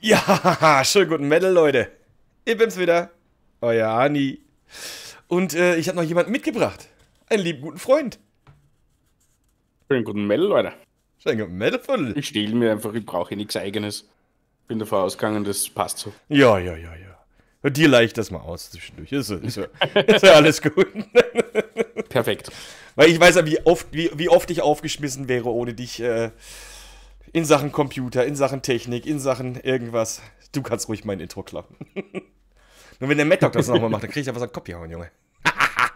Ja, schönen guten Metal, Leute. Ich bin's wieder, euer Ani. Und äh, ich habe noch jemanden mitgebracht. Einen lieben guten Freund. Schönen guten Metal, Leute. Schönen guten Metal, voll. Ich stehle mir einfach, ich brauche nichts eigenes. Bin davon ausgegangen, das passt so. Ja, ja, ja, ja. Und dir leicht das mal aus zwischendurch. Ist, ist, ist ja alles gut. Perfekt. Weil ich weiß ja, wie oft, wie, wie oft ich aufgeschmissen wäre ohne dich. Äh, in Sachen Computer, in Sachen Technik, in Sachen irgendwas. Du kannst ruhig mein Intro klappen. Nur wenn der Mad Dog das nochmal macht, dann kriege ich einfach so einen Kopfhauen, Junge.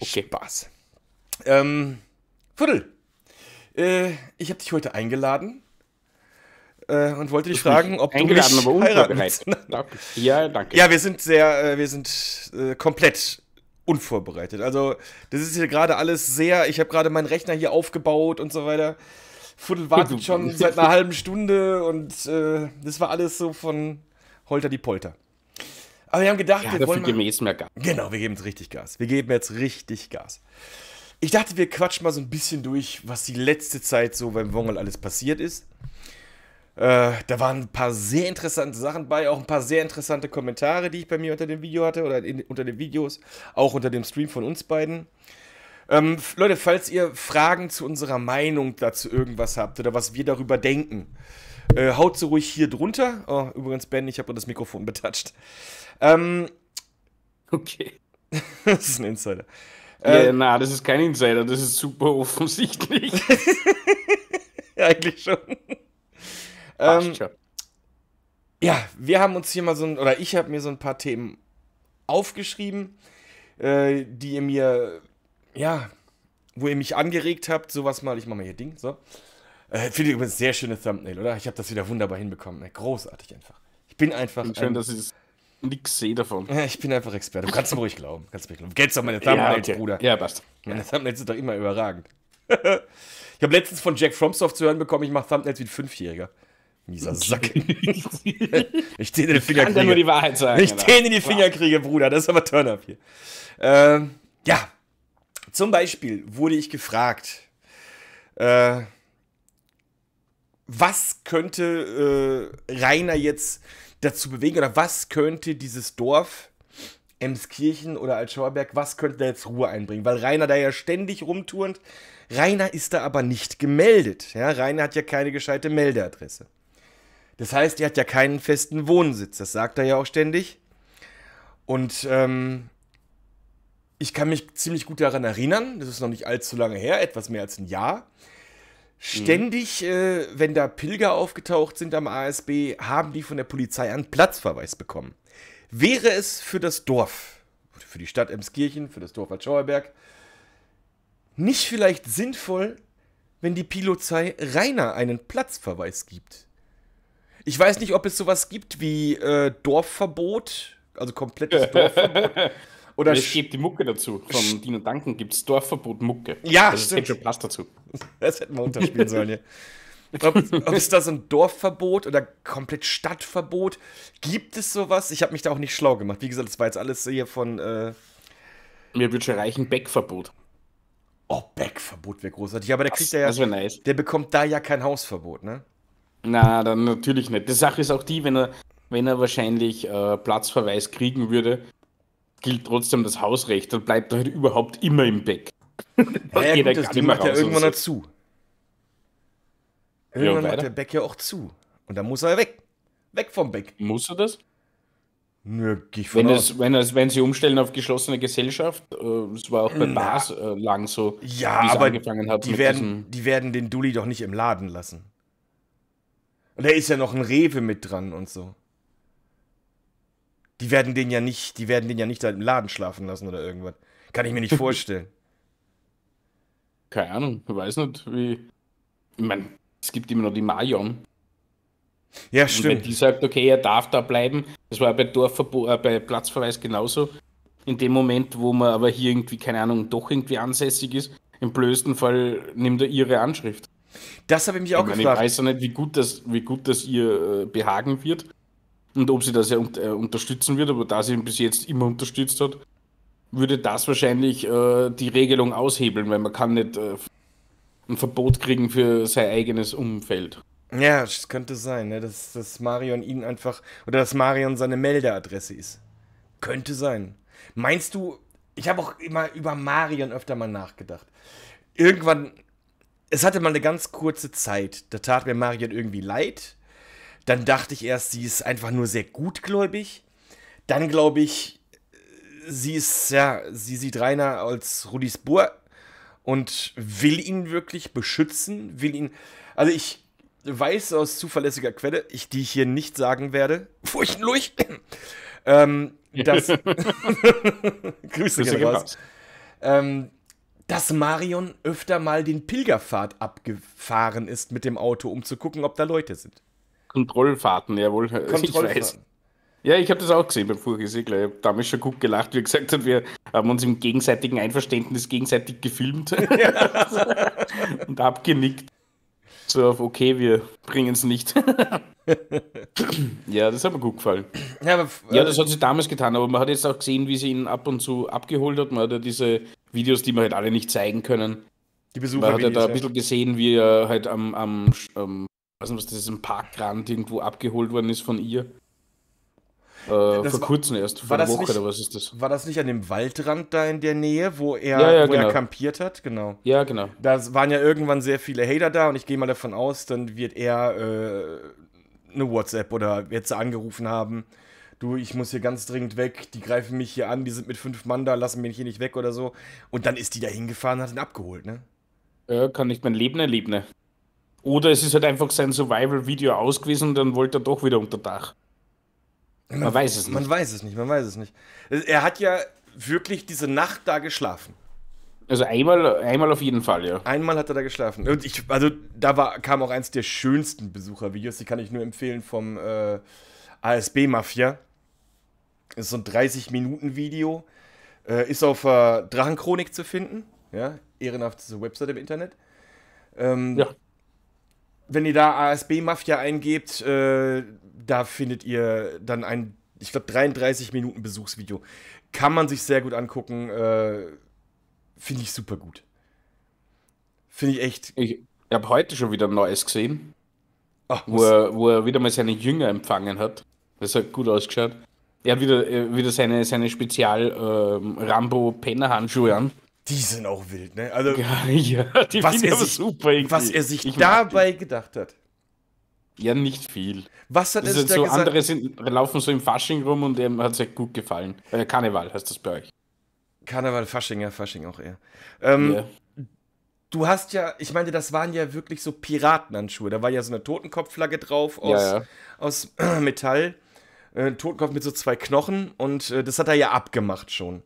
okay. Spaß. Ähm, Viertel. Äh, ich habe dich heute eingeladen äh, und wollte dich fragen, ob du mich aber heiraten willst. Ja, danke. Ja, wir sind sehr, äh, wir sind äh, komplett unvorbereitet. Also, das ist hier gerade alles sehr, ich habe gerade meinen Rechner hier aufgebaut und so weiter. Fuddel wartet schon seit einer halben Stunde und äh, das war alles so von Holter die Polter. Aber wir haben gedacht, ja, wir wollen. Mal, geben wir jetzt mehr Gas. Genau, wir geben jetzt richtig Gas. Wir geben jetzt richtig Gas. Ich dachte, wir quatschen mal so ein bisschen durch, was die letzte Zeit so beim Wongel alles passiert ist. Äh, da waren ein paar sehr interessante Sachen bei, auch ein paar sehr interessante Kommentare, die ich bei mir unter dem Video hatte oder in, unter den Videos, auch unter dem Stream von uns beiden. Ähm, Leute, falls ihr Fragen zu unserer Meinung dazu irgendwas habt oder was wir darüber denken, äh, haut so ruhig hier drunter. Oh, übrigens, Ben, ich habe das Mikrofon betatscht. Ähm, okay. das ist ein Insider. Äh, ja, ähm, na, das ist kein Insider, das ist super offensichtlich. ja, eigentlich schon. Ähm, Ja, wir haben uns hier mal so ein, oder ich habe mir so ein paar Themen aufgeschrieben, äh, die ihr mir ja, wo ihr mich angeregt habt, sowas mal, ich mache mal hier Ding, so. Äh, Finde ich übrigens sehr schöne Thumbnail, oder? Ich habe das wieder wunderbar hinbekommen. Ne? Großartig einfach. Ich bin einfach. Ich ein, schön, dass ich nichts sehe davon. Äh, ich bin einfach Experte. Du kannst mir ruhig glauben. Kannst mir glauben. Du kennst doch meine Thumbnails, ja, okay. Bruder. Ja, passt. Meine Thumbnails sind doch immer überragend. ich habe letztens von Jack Fromsoft zu hören bekommen, ich mache Thumbnails wie ein Fünfjähriger. Mieser Sack. ich den in die Finger kriege. Ich kann nur die Wahrheit sagen. Ich den in die Finger kriege, Bruder. Das ist aber Turn-up hier. Ähm, ja, zum Beispiel wurde ich gefragt, äh, was könnte äh, Rainer jetzt dazu bewegen oder was könnte dieses Dorf Emskirchen oder Altschauerberg, was könnte da jetzt Ruhe einbringen? Weil Rainer da ja ständig rumturnt. Rainer ist da aber nicht gemeldet. Ja, Rainer hat ja keine gescheite Meldeadresse. Das heißt, er hat ja keinen festen Wohnsitz. Das sagt er ja auch ständig. Und ähm, ich kann mich ziemlich gut daran erinnern, das ist noch nicht allzu lange her, etwas mehr als ein Jahr. Ständig, mhm. äh, wenn da Pilger aufgetaucht sind am ASB, haben die von der Polizei einen Platzverweis bekommen. Wäre es für das Dorf, für die Stadt Emskirchen, für das Dorf Altschauerberg, nicht vielleicht sinnvoll, wenn die Polizei Rainer einen Platzverweis gibt? Ich weiß nicht, ob es sowas gibt wie äh, Dorfverbot, also komplettes Dorfverbot. Oder es gibt die Mucke dazu. Von Dino Duncan gibt es Dorfverbot Mucke. Ja, das stimmt. schon Platz dazu. Das hätten wir unterspielen sollen hier. Ob, ob es da so ein Dorfverbot oder komplett Stadtverbot gibt es sowas? Ich habe mich da auch nicht schlau gemacht. Wie gesagt, das war jetzt alles hier von. Äh Mir würde schon reichen Backverbot. Oh, Backverbot wäre großartig. Aber der kriegt das, ja. Nice. Der bekommt da ja kein Hausverbot, ne? Na, dann natürlich nicht. Die Sache ist auch die, wenn er, wenn er wahrscheinlich äh, Platzverweis kriegen würde, gilt trotzdem das Hausrecht und bleibt halt überhaupt immer im Beck. Ja, ja, geht gut, das macht ja irgendwann so. zu. Irgendwann ja, macht der Beck ja auch zu. Und dann muss er weg. Weg vom Beck. Muss er das? Nö, geh ich von wenn, aus. Es, wenn, es, wenn sie umstellen auf geschlossene Gesellschaft, äh, das war auch bei Bars äh, lang so, ja, aber angefangen hat. Die, werden, die werden den Dulli doch nicht im Laden lassen. Und da ist ja noch ein Rewe mit dran und so. Die werden den ja nicht, die werden den ja nicht da im Laden schlafen lassen oder irgendwas. Kann ich mir nicht vorstellen. Keine Ahnung, ich weiß nicht, wie. Ich meine, es gibt immer noch die Marion. Ja, und stimmt. Wenn die sagt, okay, er darf da bleiben, das war bei, Dorfverbo äh, bei Platzverweis genauso. In dem Moment, wo man aber hier irgendwie, keine Ahnung, doch irgendwie ansässig ist, im blödesten Fall nimmt er ihre Anschrift. Das habe ich mich auch ich meine, gefragt. Ich weiß ja nicht, wie gut das, wie gut das ihr äh, behagen wird und ob sie das ja unter, äh, unterstützen wird, aber da sie ihn bis jetzt immer unterstützt hat, würde das wahrscheinlich äh, die Regelung aushebeln, weil man kann nicht äh, ein Verbot kriegen für sein eigenes Umfeld. Ja, das könnte sein, ne? dass, dass Marion ihn einfach, oder dass Marion seine Meldeadresse ist. Könnte sein. Meinst du, ich habe auch immer über Marion öfter mal nachgedacht. Irgendwann, es hatte mal eine ganz kurze Zeit, da tat mir Marion irgendwie leid dann dachte ich erst, sie ist einfach nur sehr gutgläubig. Dann glaube ich, sie ist, ja, sie sieht Rainer als Rudis Bur und will ihn wirklich beschützen, will ihn. Also ich weiß aus zuverlässiger Quelle, ich, die ich hier nicht sagen werde, furchtluch, ähm, dass. Grüße, Grüße raus. Ähm, dass Marion öfter mal den Pilgerpfad abgefahren ist mit dem Auto, um zu gucken, ob da Leute sind. Kontrollfahrten, jawohl. Kontrollfahrten. Ich weiß. Ja, ich habe das auch gesehen beim Furgesegler. Ich habe damals schon gut gelacht, wie gesagt hat, wir haben uns im gegenseitigen Einverständnis gegenseitig gefilmt und abgenickt. So auf, okay, wir bringen es nicht. ja, das hat mir gut gefallen. Ja, aber, äh, ja, das hat sie damals getan, aber man hat jetzt auch gesehen, wie sie ihn ab und zu abgeholt hat. Man hat ja diese Videos, die man halt alle nicht zeigen können. Die Besucher. Man hat ja da ein bisschen gesehen, wie er halt am, am, am weiß nicht, was das ist, im Parkrand irgendwo abgeholt worden ist von ihr. Äh, vor kurzem erst, vor einer Woche nicht, oder was ist das? War das nicht an dem Waldrand da in der Nähe, wo er, ja, ja, wo genau. er kampiert hat? Genau. Ja, genau. Da waren ja irgendwann sehr viele Hater da und ich gehe mal davon aus, dann wird er äh, eine WhatsApp oder jetzt angerufen haben. Du, ich muss hier ganz dringend weg, die greifen mich hier an, die sind mit fünf Mann da, lassen mich hier nicht weg oder so. Und dann ist die da hingefahren und hat ihn abgeholt, ne? Ja, kann nicht mein Leben erleben, ne? Oder es ist halt einfach sein Survival-Video ausgewiesen und dann wollte er doch wieder unter Dach. Man, man weiß es nicht. Man weiß es nicht, man weiß es nicht. Er hat ja wirklich diese Nacht da geschlafen. Also einmal, einmal auf jeden Fall, ja. Einmal hat er da geschlafen. Und ich, also da war, kam auch eins der schönsten Besuchervideos, die kann ich nur empfehlen vom äh, ASB Mafia. Das ist so ein 30-Minuten-Video. Äh, ist auf äh, Drachenchronik zu finden. Ja, ehrenhaft diese Website im Internet. Ähm, ja wenn ihr da ASB-Mafia eingebt, äh, da findet ihr dann ein, ich glaube, 33 Minuten Besuchsvideo. Kann man sich sehr gut angucken. Äh, Finde ich super gut. Finde ich echt. Ich habe heute schon wieder ein neues gesehen, Ach, wo, er, wo er wieder mal seine Jünger empfangen hat. Das hat gut ausgeschaut. Er hat wieder, äh, wieder seine, seine Spezial-Rambo-Penner-Handschuhe ähm, an. Die sind auch wild, ne? Also, ja, ja die was, er sich, super irgendwie. was er sich ich dabei gedacht hat. Ja, nicht viel. Was hat er sich so Andere sind, laufen so im Fasching rum und dem hat es echt halt gut gefallen. Äh, Karneval heißt das bei euch. Karneval, Fasching, ja, Fasching auch eher. Ähm, yeah. Du hast ja, ich meine, das waren ja wirklich so Piratenhandschuhe. Da war ja so eine Totenkopfflagge drauf aus, ja, ja. aus Metall. Äh, Totenkopf mit so zwei Knochen und äh, das hat er ja abgemacht schon.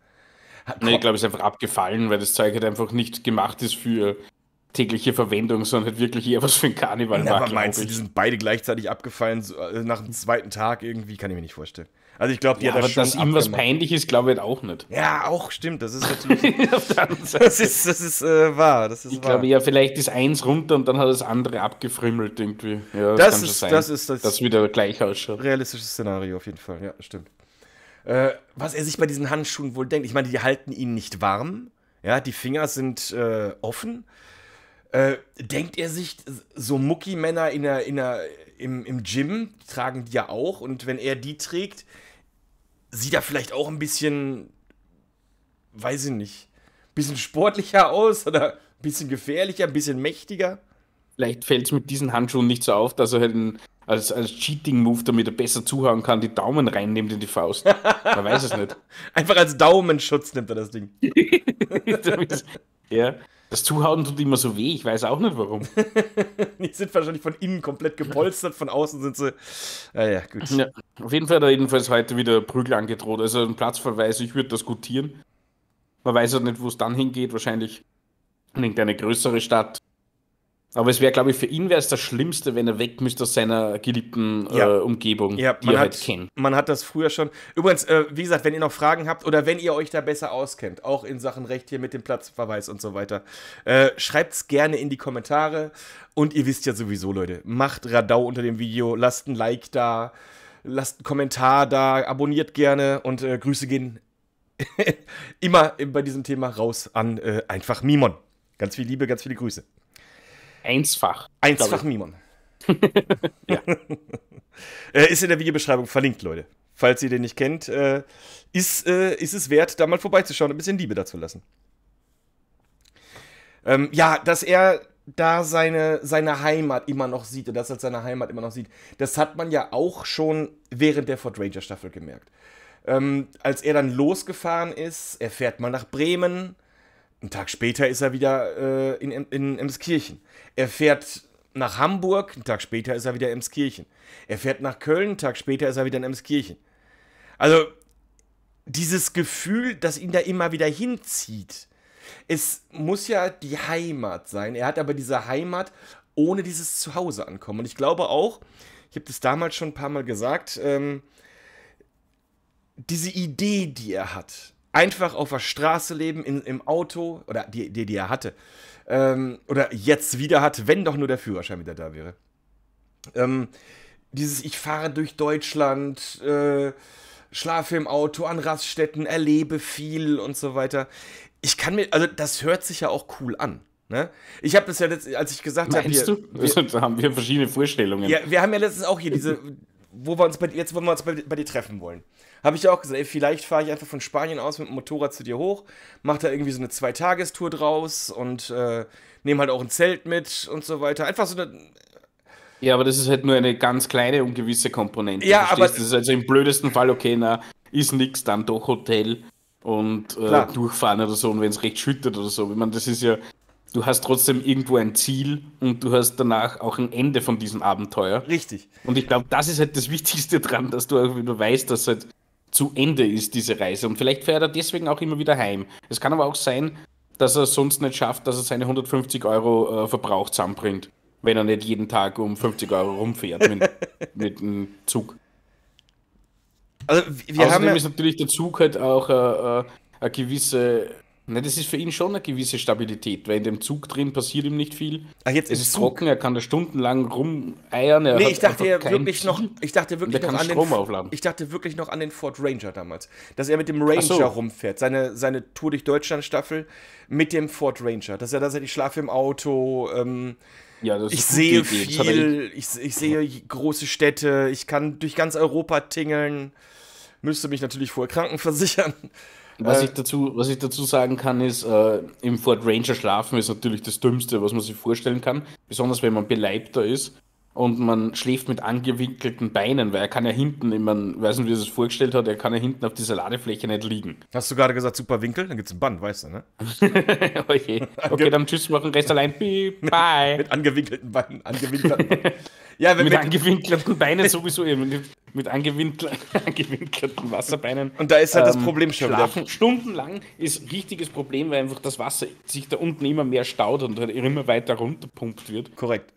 Nee, ich glaube, es ist einfach abgefallen, weil das Zeug halt einfach nicht gemacht ist für tägliche Verwendung, sondern halt wirklich eher was für ein Karneval ja, war. Aber meinst du, die sind beide gleichzeitig abgefallen, so, äh, nach dem zweiten Tag irgendwie, kann ich mir nicht vorstellen. Also ich glaube, die ja, hat das aber schon dass ihm was peinlich ist, glaube ich halt auch nicht. Ja, auch stimmt. Das ist natürlich. das ist, das ist äh, wahr. Das ist ich glaube ja, vielleicht ist eins runter und dann hat das andere abgefrimmelt irgendwie. Ja, das, das ist, das ist das, das wieder gleich ausschaut. Realistisches Szenario auf jeden Fall. Ja, stimmt äh, was er sich bei diesen Handschuhen wohl denkt. Ich meine, die halten ihn nicht warm. Ja, die Finger sind äh, offen. Äh, denkt er sich, so Mucki-Männer in der, in der, im, im Gym tragen die ja auch. Und wenn er die trägt, sieht er vielleicht auch ein bisschen, weiß ich nicht, ein bisschen sportlicher aus oder ein bisschen gefährlicher, ein bisschen mächtiger. Vielleicht fällt es mit diesen Handschuhen nicht so auf, dass er halt ein als, als Cheating-Move, damit er besser zuhauen kann, die Daumen reinnimmt in die Faust. Man weiß es nicht. Einfach als Daumenschutz nimmt er das Ding. ja. Das Zuhauen tut immer so weh, ich weiß auch nicht warum. die sind wahrscheinlich von innen komplett gepolstert, von außen sind sie. Naja, ah, gut. Ja. auf jeden Fall hat er jedenfalls heute wieder Prügel angedroht. Also ein Platzverweis, ich würde das gutieren. Man weiß auch halt nicht, wo es dann hingeht, wahrscheinlich in irgendeine größere Stadt aber es wäre, glaube ich, für ihn wäre es das Schlimmste, wenn er weg müsste aus seiner geliebten äh, ja. Umgebung, ja, die er halt hat, halt kennt. Man hat das früher schon. Übrigens, äh, wie gesagt, wenn ihr noch Fragen habt oder wenn ihr euch da besser auskennt, auch in Sachen Recht hier mit dem Platzverweis und so weiter, äh, schreibt es gerne in die Kommentare. Und ihr wisst ja sowieso, Leute, macht Radau unter dem Video, lasst ein Like da, lasst einen Kommentar da, abonniert gerne und äh, Grüße gehen immer bei diesem Thema raus an äh, einfach Mimon. Ganz viel Liebe, ganz viele Grüße. Einsfach. Einsfach Mimon. ja. Äh, ist in der Videobeschreibung verlinkt, Leute. Falls ihr den nicht kennt, äh, ist, äh, ist es wert, da mal vorbeizuschauen und ein bisschen Liebe dazu lassen. Ähm, ja, dass er da seine, seine Heimat immer noch sieht und das als seine Heimat immer noch sieht, das hat man ja auch schon während der Ford Ranger Staffel gemerkt. Ähm, als er dann losgefahren ist, er fährt mal nach Bremen, einen Tag später ist er wieder äh, in, in Emskirchen. Er fährt nach Hamburg, einen Tag später ist er wieder in Emskirchen. Er fährt nach Köln, einen Tag später ist er wieder in Emskirchen. Also dieses Gefühl, das ihn da immer wieder hinzieht. Es muss ja die Heimat sein. Er hat aber diese Heimat ohne dieses Zuhause ankommen. Und ich glaube auch, ich habe das damals schon ein paar Mal gesagt, ähm, diese Idee, die er hat, einfach auf der Straße leben, in, im Auto, oder die, die, die er hatte, ähm, oder jetzt wieder hat, wenn doch nur der Führerschein wieder da wäre. Ähm, dieses Ich fahre durch Deutschland, äh, schlafe im Auto, an Raststätten, erlebe viel und so weiter. Ich kann mir, also das hört sich ja auch cool an. Ne? Ich habe das ja letztens, als ich gesagt habe, hier. Wir, da haben wir verschiedene Vorstellungen. Ja, wir haben ja letztens auch hier diese wo wir uns bei, jetzt, wo wir uns bei, bei dir treffen wollen. Habe ich ja auch gesagt, ey, vielleicht fahre ich einfach von Spanien aus mit dem Motorrad zu dir hoch, mache da irgendwie so eine Zweitagestour draus und äh, nehme halt auch ein Zelt mit und so weiter. Einfach so eine. Ja, aber das ist halt nur eine ganz kleine und gewisse Komponente. Ja, aber. Das ist also im blödesten Fall, okay, na, ist nix, dann doch Hotel und äh, durchfahren oder so. Und wenn es recht schüttet oder so. Ich meine, das ist ja du hast trotzdem irgendwo ein Ziel und du hast danach auch ein Ende von diesem Abenteuer. Richtig. Und ich glaube, das ist halt das Wichtigste dran, dass du auch wieder weißt, dass halt zu Ende ist diese Reise. Und vielleicht fährt er deswegen auch immer wieder heim. Es kann aber auch sein, dass er es sonst nicht schafft, dass er seine 150 Euro äh, Verbrauch zusammenbringt, wenn er nicht jeden Tag um 50 Euro rumfährt mit, mit einem Zug. Also, wir Außerdem haben ja ist natürlich der Zug halt auch äh, äh, eine gewisse Ne, das ist für ihn schon eine gewisse Stabilität, weil in dem Zug drin passiert ihm nicht viel. Ach, jetzt es ist Zug. trocken, er kann da stundenlang rumeiern. Er nee, ich dachte ja wirklich noch, ich dachte wirklich noch an den, aufladen. Ich dachte wirklich noch an den Ford Ranger damals, dass er mit dem Ranger so. rumfährt, seine, seine Tour durch Deutschland Staffel mit dem Ford Ranger, dass er da sagt, ich schlafe im Auto, ähm, ja, ich sehe viel, ich, ich sehe große Städte, ich kann durch ganz Europa tingeln, müsste mich natürlich vorher versichern. Was, äh, ich dazu, was ich dazu sagen kann, ist, äh, im Ford Ranger schlafen ist natürlich das Dümmste, was man sich vorstellen kann. Besonders wenn man beleibter ist und man schläft mit angewinkelten Beinen, weil er kann ja hinten, ich mein, weiß nicht, wie er es vorgestellt hat, er kann ja hinten auf dieser Ladefläche nicht liegen. Hast du gerade gesagt, super Winkel? Dann gibt es ein Band, weißt du, ne? okay. Oh okay, dann tschüss, machen Rest allein. Bye. mit angewinkelten Beinen, angewinkelten Beinen. Ja, mit, mit angewinkelten Beinen sowieso eben. Mit angewinkelten Wasserbeinen. Und da ist halt ähm, das Problem schon schlafen. Stundenlang ist ein richtiges Problem, weil einfach das Wasser sich da unten immer mehr staut und halt immer weiter runterpumpt wird. Korrekt.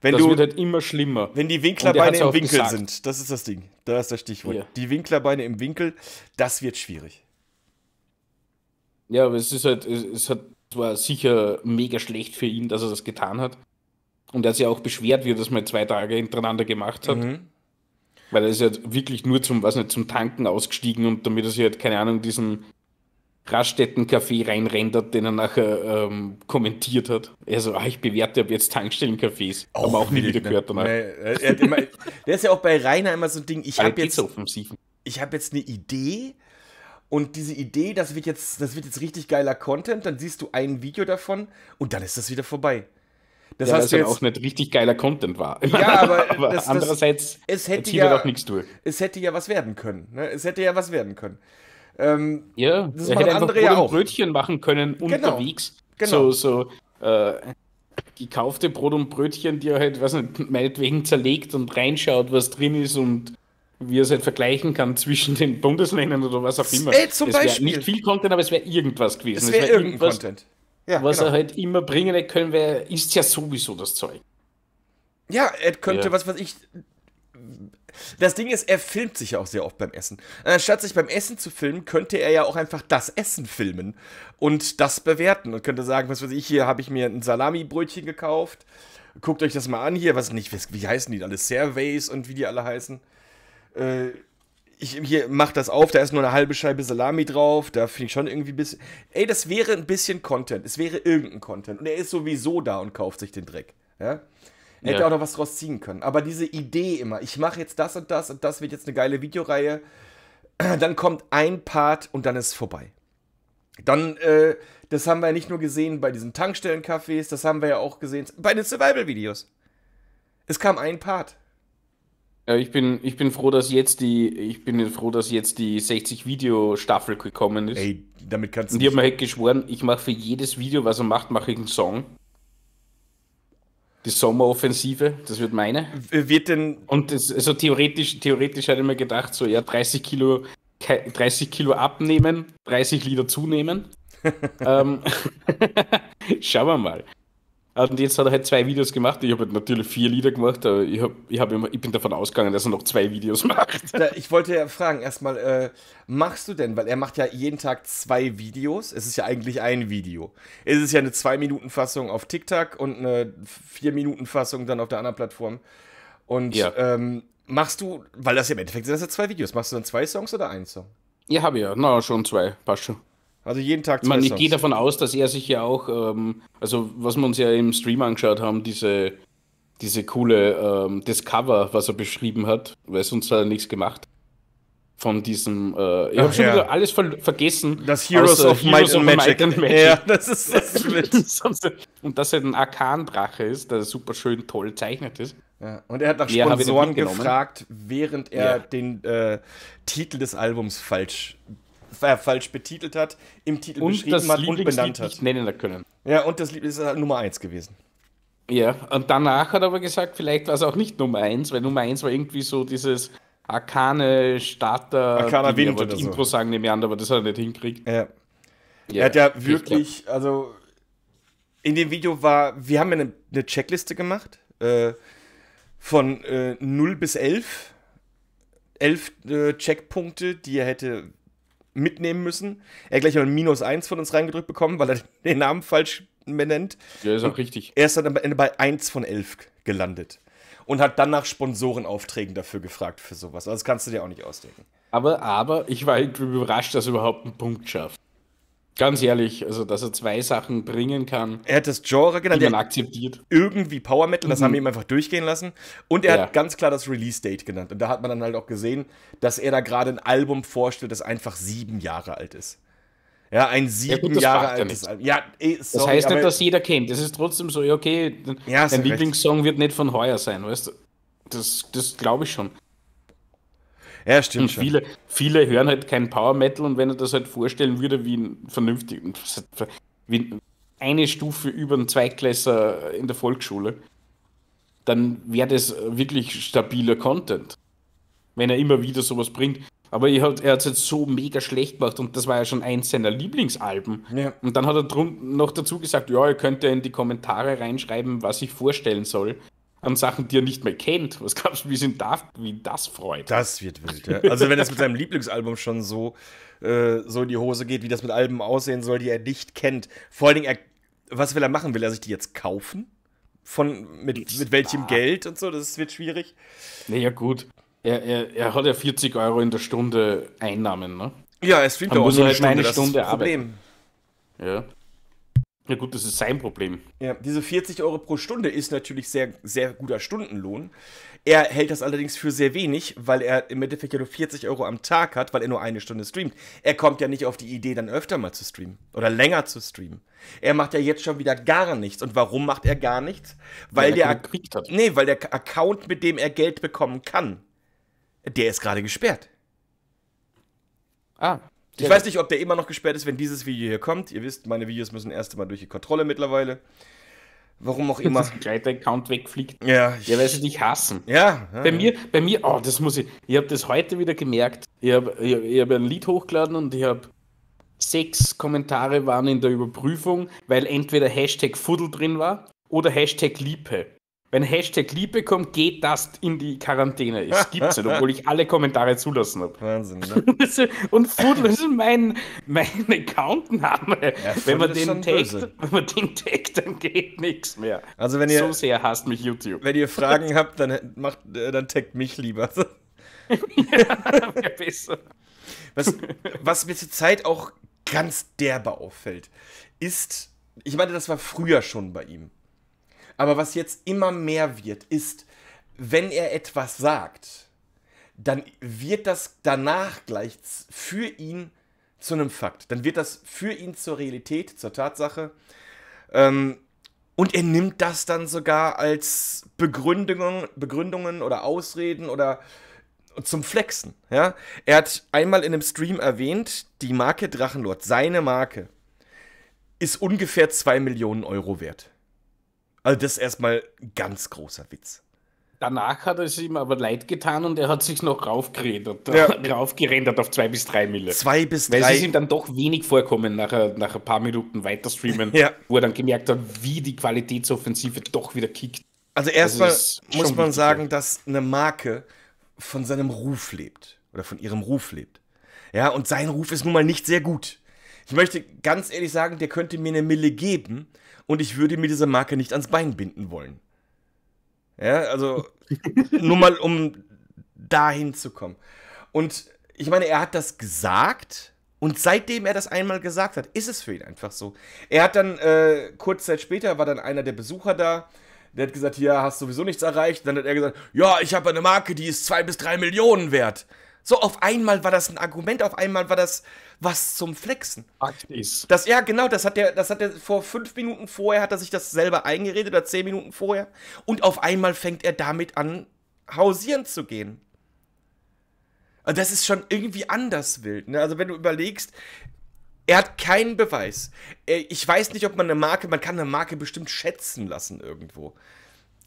Wenn das du, wird halt immer schlimmer. Wenn die Winklerbeine im Winkel gesagt. sind, das ist das Ding. Da ist das Stichwort. Ja. Die Winklerbeine im Winkel, das wird schwierig. Ja, aber es ist halt, es hat, war sicher mega schlecht für ihn, dass er das getan hat. Und er hat sich auch beschwert, wie er das mal zwei Tage hintereinander gemacht hat. Mhm. Weil er ist ja halt wirklich nur zum, was nicht, zum Tanken ausgestiegen und damit er sich halt, keine Ahnung, diesen Raststättencafé reinrendert, den er nachher ähm, kommentiert hat. Also, ah, ich bewerte ab jetzt Tankstellencafés. aber auch nie wieder ne? gehört danach. Nee, immer, der ist ja auch bei Rainer immer so ein Ding. Ich habe jetzt, hab jetzt eine Idee. Und diese Idee, das wird, jetzt, das wird jetzt richtig geiler Content, dann siehst du ein Video davon und dann ist das wieder vorbei. Das ja, heißt, ja auch nicht richtig geiler Content war. Ja, aber, aber das, andererseits, das, es hätte ja auch nichts durch. Es hätte ja was werden können. Ne? Es hätte ja was werden können. Ähm, ja, das hätte andere ja auch. Brötchen machen können genau, unterwegs. Genau. genau. So, so äh, gekaufte Brot und Brötchen, die er halt, weiß nicht, meinetwegen zerlegt und reinschaut, was drin ist und wie er es halt vergleichen kann zwischen den Bundesländern oder was auch immer. Ey, zum es Beispiel. Nicht viel Content, aber es wäre irgendwas gewesen. Es wäre wär irgendein Content. Ja, was genau. er halt immer bringen hätte können, wäre, ist ja sowieso das Zeug. Ja, er könnte, ja. was weiß ich, das Ding ist, er filmt sich ja auch sehr oft beim Essen. Anstatt sich beim Essen zu filmen, könnte er ja auch einfach das Essen filmen und das bewerten und könnte sagen, was weiß ich, hier habe ich mir ein Salami-Brötchen gekauft. Guckt euch das mal an hier, was nicht, wie heißen die alle? Surveys und wie die alle heißen. Äh, ich hier mach das auf, da ist nur eine halbe Scheibe Salami drauf, da finde ich schon irgendwie ein bisschen. Ey, das wäre ein bisschen Content. Es wäre irgendein Content. Und er ist sowieso da und kauft sich den Dreck. Ja? Er hätte ja. auch noch was draus ziehen können. Aber diese Idee immer, ich mache jetzt das und das und das wird jetzt eine geile Videoreihe. Dann kommt ein Part und dann ist es vorbei. Dann, äh, das haben wir ja nicht nur gesehen bei diesen Tankstellencafés, das haben wir ja auch gesehen bei den Survival-Videos. Es kam ein Part. Ja, ich bin, ich bin froh, dass jetzt die, ich bin froh, dass jetzt die 60-Video-Staffel gekommen ist. Ey, damit kannst du. Und die habe mir halt geschworen, ich mache für jedes Video, was er macht, mache ich einen Song. Die Sommeroffensive, das wird meine. Wird denn. Und das, also theoretisch, theoretisch hätte ich mir gedacht, so ja, 30 Kilo, 30 Kilo abnehmen, 30 Liter zunehmen. ähm, schauen wir mal. Und jetzt hat er halt zwei Videos gemacht. Ich habe halt natürlich vier Lieder gemacht, aber ich, hab, ich, hab immer, ich bin davon ausgegangen, dass er noch zwei Videos macht. Ich wollte ja fragen, erstmal, äh, machst du denn, weil er macht ja jeden Tag zwei Videos. Es ist ja eigentlich ein Video. Es ist ja eine Zwei-Minuten-Fassung auf TikTok und eine Vier-Minuten-Fassung dann auf der anderen Plattform. Und ja. ähm, machst du, weil das ja im Endeffekt sind das ja zwei Videos, machst du dann zwei Songs oder einen Song? Ja, habe ich ja. Na, schon zwei. Passt schon. Also jeden Tag zwei Man, Ich gehe davon aus, dass er sich ja auch, ähm, also was wir uns ja im Stream angeschaut haben, diese, diese coole, ähm, das was er beschrieben hat, weil sonst hat er nichts gemacht. Von diesem, äh, ich habe schon ja. wieder alles ver vergessen. Das Heroes of Heroes Might and Magic. Might and Magic. Ja, das ist das Und dass er ein Arkan-Drache ist, der super schön toll zeichnet ist. Ja. Und er hat nach Sponsoren gefragt, während er ja. den äh, Titel des Albums falsch äh, falsch betitelt hat, im Titel und beschrieben hat und benannt hat. Nicht nennen können. Ja, und das Lied ist äh, Nummer 1 gewesen. Ja, und danach hat er aber gesagt, vielleicht war es auch nicht Nummer 1, weil Nummer 1 war irgendwie so dieses Arkane Starter. Arkana Wind oder so. Intro sagen nehme ich an, aber das hat er nicht hinkriegt. Ja. ja er hat ja wirklich, also in dem Video war, wir haben ja eine, eine Checkliste gemacht äh, von äh, 0 bis 11. 11 äh, Checkpunkte, die er hätte mitnehmen müssen. Er hat gleich mal ein Minus 1 von uns reingedrückt bekommen, weil er den Namen falsch benennt. Ja, ist auch und richtig. Er ist dann am Ende bei 1 von 11 gelandet. Und hat dann nach Sponsorenaufträgen dafür gefragt für sowas. Also das kannst du dir auch nicht ausdenken. Aber, aber ich war irgendwie überrascht, dass er überhaupt einen Punkt schafft. Ganz ehrlich, also dass er zwei Sachen bringen kann. Er hat das Genre genannt, die man akzeptiert. Irgendwie Power Metal, das mhm. haben wir ihm einfach durchgehen lassen. Und er ja. hat ganz klar das Release Date genannt. Und da hat man dann halt auch gesehen, dass er da gerade ein Album vorstellt, das einfach sieben Jahre alt ist. Ja, ein sieben ja, Jahre eh, altes Album. Ja, ey, sorry, das heißt nicht, dass jeder kennt. Das ist trotzdem so, okay, ja, dein Lieblingssong wird nicht von heuer sein, weißt du? Das, das glaube ich schon. Ja, stimmt. Und viele, schon. viele hören halt kein Power Metal und wenn er das halt vorstellen würde, wie ein vernünftigen, wie eine Stufe über einen Zweiklässer in der Volksschule, dann wäre das wirklich stabiler Content. Wenn er immer wieder sowas bringt. Aber er hat es jetzt so mega schlecht gemacht und das war ja schon eins seiner Lieblingsalben. Ja. Und dann hat er drum noch dazu gesagt, ja, ihr könnt ja in die Kommentare reinschreiben, was ich vorstellen soll an Sachen, die er nicht mehr kennt. Was glaubst du, wie, sind da, wie das freut? Das wird wild, ja. Also wenn das mit seinem Lieblingsalbum schon so, äh, so in die Hose geht, wie das mit Alben aussehen soll, die er nicht kennt. Vor allen Dingen, er, was will er machen? Will er sich die jetzt kaufen? Von, mit, mit welchem war. Geld und so? Das wird schwierig. Naja gut, er, er, er hat ja 40 Euro in der Stunde Einnahmen, ne? Ja, es streamt auch muss eine halt Stunde, eine Stunde das Problem. Ja. Ja gut, das ist sein Problem. Ja, diese 40 Euro pro Stunde ist natürlich sehr, sehr guter Stundenlohn. Er hält das allerdings für sehr wenig, weil er im Endeffekt ja nur 40 Euro am Tag hat, weil er nur eine Stunde streamt. Er kommt ja nicht auf die Idee, dann öfter mal zu streamen oder länger zu streamen. Er macht ja jetzt schon wieder gar nichts. Und warum macht er gar nichts? Weil, weil er der gekriegt hat. Nee, weil der Account, mit dem er Geld bekommen kann, der ist gerade gesperrt. Ah. Ich ja. weiß nicht, ob der immer noch gesperrt ist, wenn dieses Video hier kommt. Ihr wisst, meine Videos müssen erst einmal durch die Kontrolle mittlerweile. Warum auch immer. Dass gleich der Account wegfliegt. Ja. Ich, ja, weil sie dich hassen. Ja. ja bei ja. mir, bei mir, oh, das muss ich. Ich habe das heute wieder gemerkt. Ich habe ich, hab ein Lied hochgeladen und ich habe sechs Kommentare waren in der Überprüfung, weil entweder Hashtag Fuddel drin war oder Hashtag Liepe. Wenn Hashtag Liebe kommt, geht das in die Quarantäne. Es gibt's nicht, obwohl ich alle Kommentare zulassen habe. Wahnsinn, ne? Und Foodle, ist mein, mein Accountname. Ja, wenn, man den tagt, wenn man den tagt, dann geht nichts mehr. Also wenn ihr, so sehr hasst mich YouTube. Wenn ihr Fragen habt, dann, macht, äh, dann tagt mich lieber. ja, besser. Was, was mir zur Zeit auch ganz derbe auffällt, ist, ich meine, das war früher schon bei ihm aber was jetzt immer mehr wird, ist, wenn er etwas sagt, dann wird das danach gleich für ihn zu einem Fakt. Dann wird das für ihn zur Realität, zur Tatsache. Ähm, und er nimmt das dann sogar als Begründungen, Begründungen oder Ausreden oder zum Flexen. Ja? Er hat einmal in einem Stream erwähnt, die Marke Drachenlord, seine Marke, ist ungefähr 2 Millionen Euro wert. Also das ist erstmal ganz großer Witz. Danach hat es ihm aber leid getan und er hat sich noch raufgeredet, ja. raufgerendert auf zwei bis drei Mille. Zwei bis drei. Weil es ist ihm dann doch wenig vorkommen, nach, äh, nach ein paar Minuten weiter streamen, ja. wo er dann gemerkt hat, wie die Qualitätsoffensive doch wieder kickt. Also erstmal muss man sagen, cool. dass eine Marke von seinem Ruf lebt oder von ihrem Ruf lebt. Ja, und sein Ruf ist nun mal nicht sehr gut. Ich möchte ganz ehrlich sagen, der könnte mir eine Mille geben, und ich würde mir diese Marke nicht ans Bein binden wollen. Ja, also nur mal um dahin zu kommen. Und ich meine, er hat das gesagt und seitdem er das einmal gesagt hat, ist es für ihn einfach so. Er hat dann äh, kurz Zeit später war dann einer der Besucher da. Der hat gesagt, hier hast du sowieso nichts erreicht. Dann hat er gesagt, ja, ich habe eine Marke, die ist zwei bis drei Millionen wert. So, auf einmal war das ein Argument, auf einmal war das was zum Flexen. Aktis. Das, ja, genau, das hat der, das hat der vor fünf Minuten vorher, hat er sich das selber eingeredet oder zehn Minuten vorher. Und auf einmal fängt er damit an, hausieren zu gehen. Also das ist schon irgendwie anders wild. Ne? Also wenn du überlegst, er hat keinen Beweis. Äh, ich weiß nicht, ob man eine Marke, man kann eine Marke bestimmt schätzen lassen irgendwo.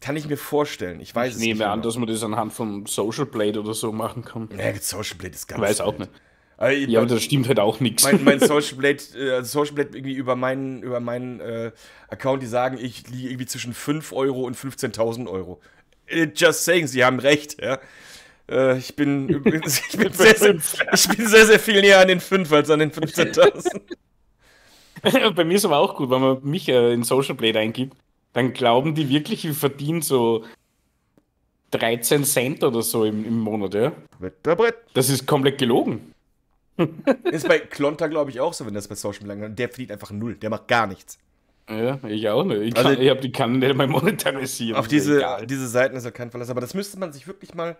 Kann ich mir vorstellen. Ich weiß ich es nicht. nehme an, genau. dass man das anhand von Social Blade oder so machen kann. Ja, Social Blade ist ganz Ich weiß auch nicht. Aber ja, aber das stimmt halt auch nichts. Mein, mein, Social Blade, äh, also Social Blade irgendwie über meinen, über meinen äh, Account, die sagen, ich liege irgendwie zwischen 5 Euro und 15.000 Euro. Äh, just saying, sie haben recht, ja. Äh, ich, bin, ich, bin sehr, sehr, ich bin sehr, sehr viel näher an den 5 als an den 15.000. Bei mir ist aber auch gut, wenn man mich äh, in Social Blade eingibt, dann glauben die wirklich, wir verdienen so 13 Cent oder so im, im Monat, ja? Wetterbrett. Das ist komplett gelogen. ist bei Klonta, glaube ich, auch so, wenn das bei Social Media Der verdient einfach null, der macht gar nichts. Ja, ich auch nicht. Ich, also, kann, ich hab, die kann nicht mal monetarisieren. Auf diese, diese Seiten ist ja kein Verlass. Aber das müsste man sich wirklich mal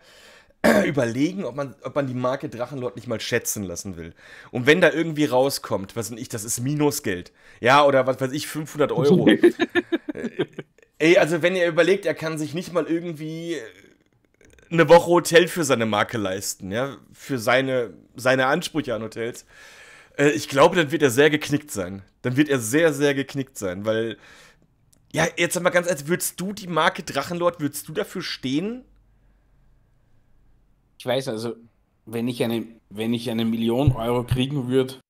überlegen, ob man, ob man die Marke Drachenlord nicht mal schätzen lassen will. Und wenn da irgendwie rauskommt, was weiß ich, das ist Minusgeld. Ja, oder was weiß ich, 500 Euro. Äh, ey, also wenn ihr überlegt, er kann sich nicht mal irgendwie äh, eine Woche Hotel für seine Marke leisten, ja, für seine, seine Ansprüche an Hotels. Äh, ich glaube, dann wird er sehr geknickt sein. Dann wird er sehr, sehr geknickt sein, weil, ja, jetzt mal ganz ehrlich, würdest du die Marke Drachenlord, würdest du dafür stehen? Ich weiß, also, wenn ich eine, wenn ich eine Million Euro kriegen würde,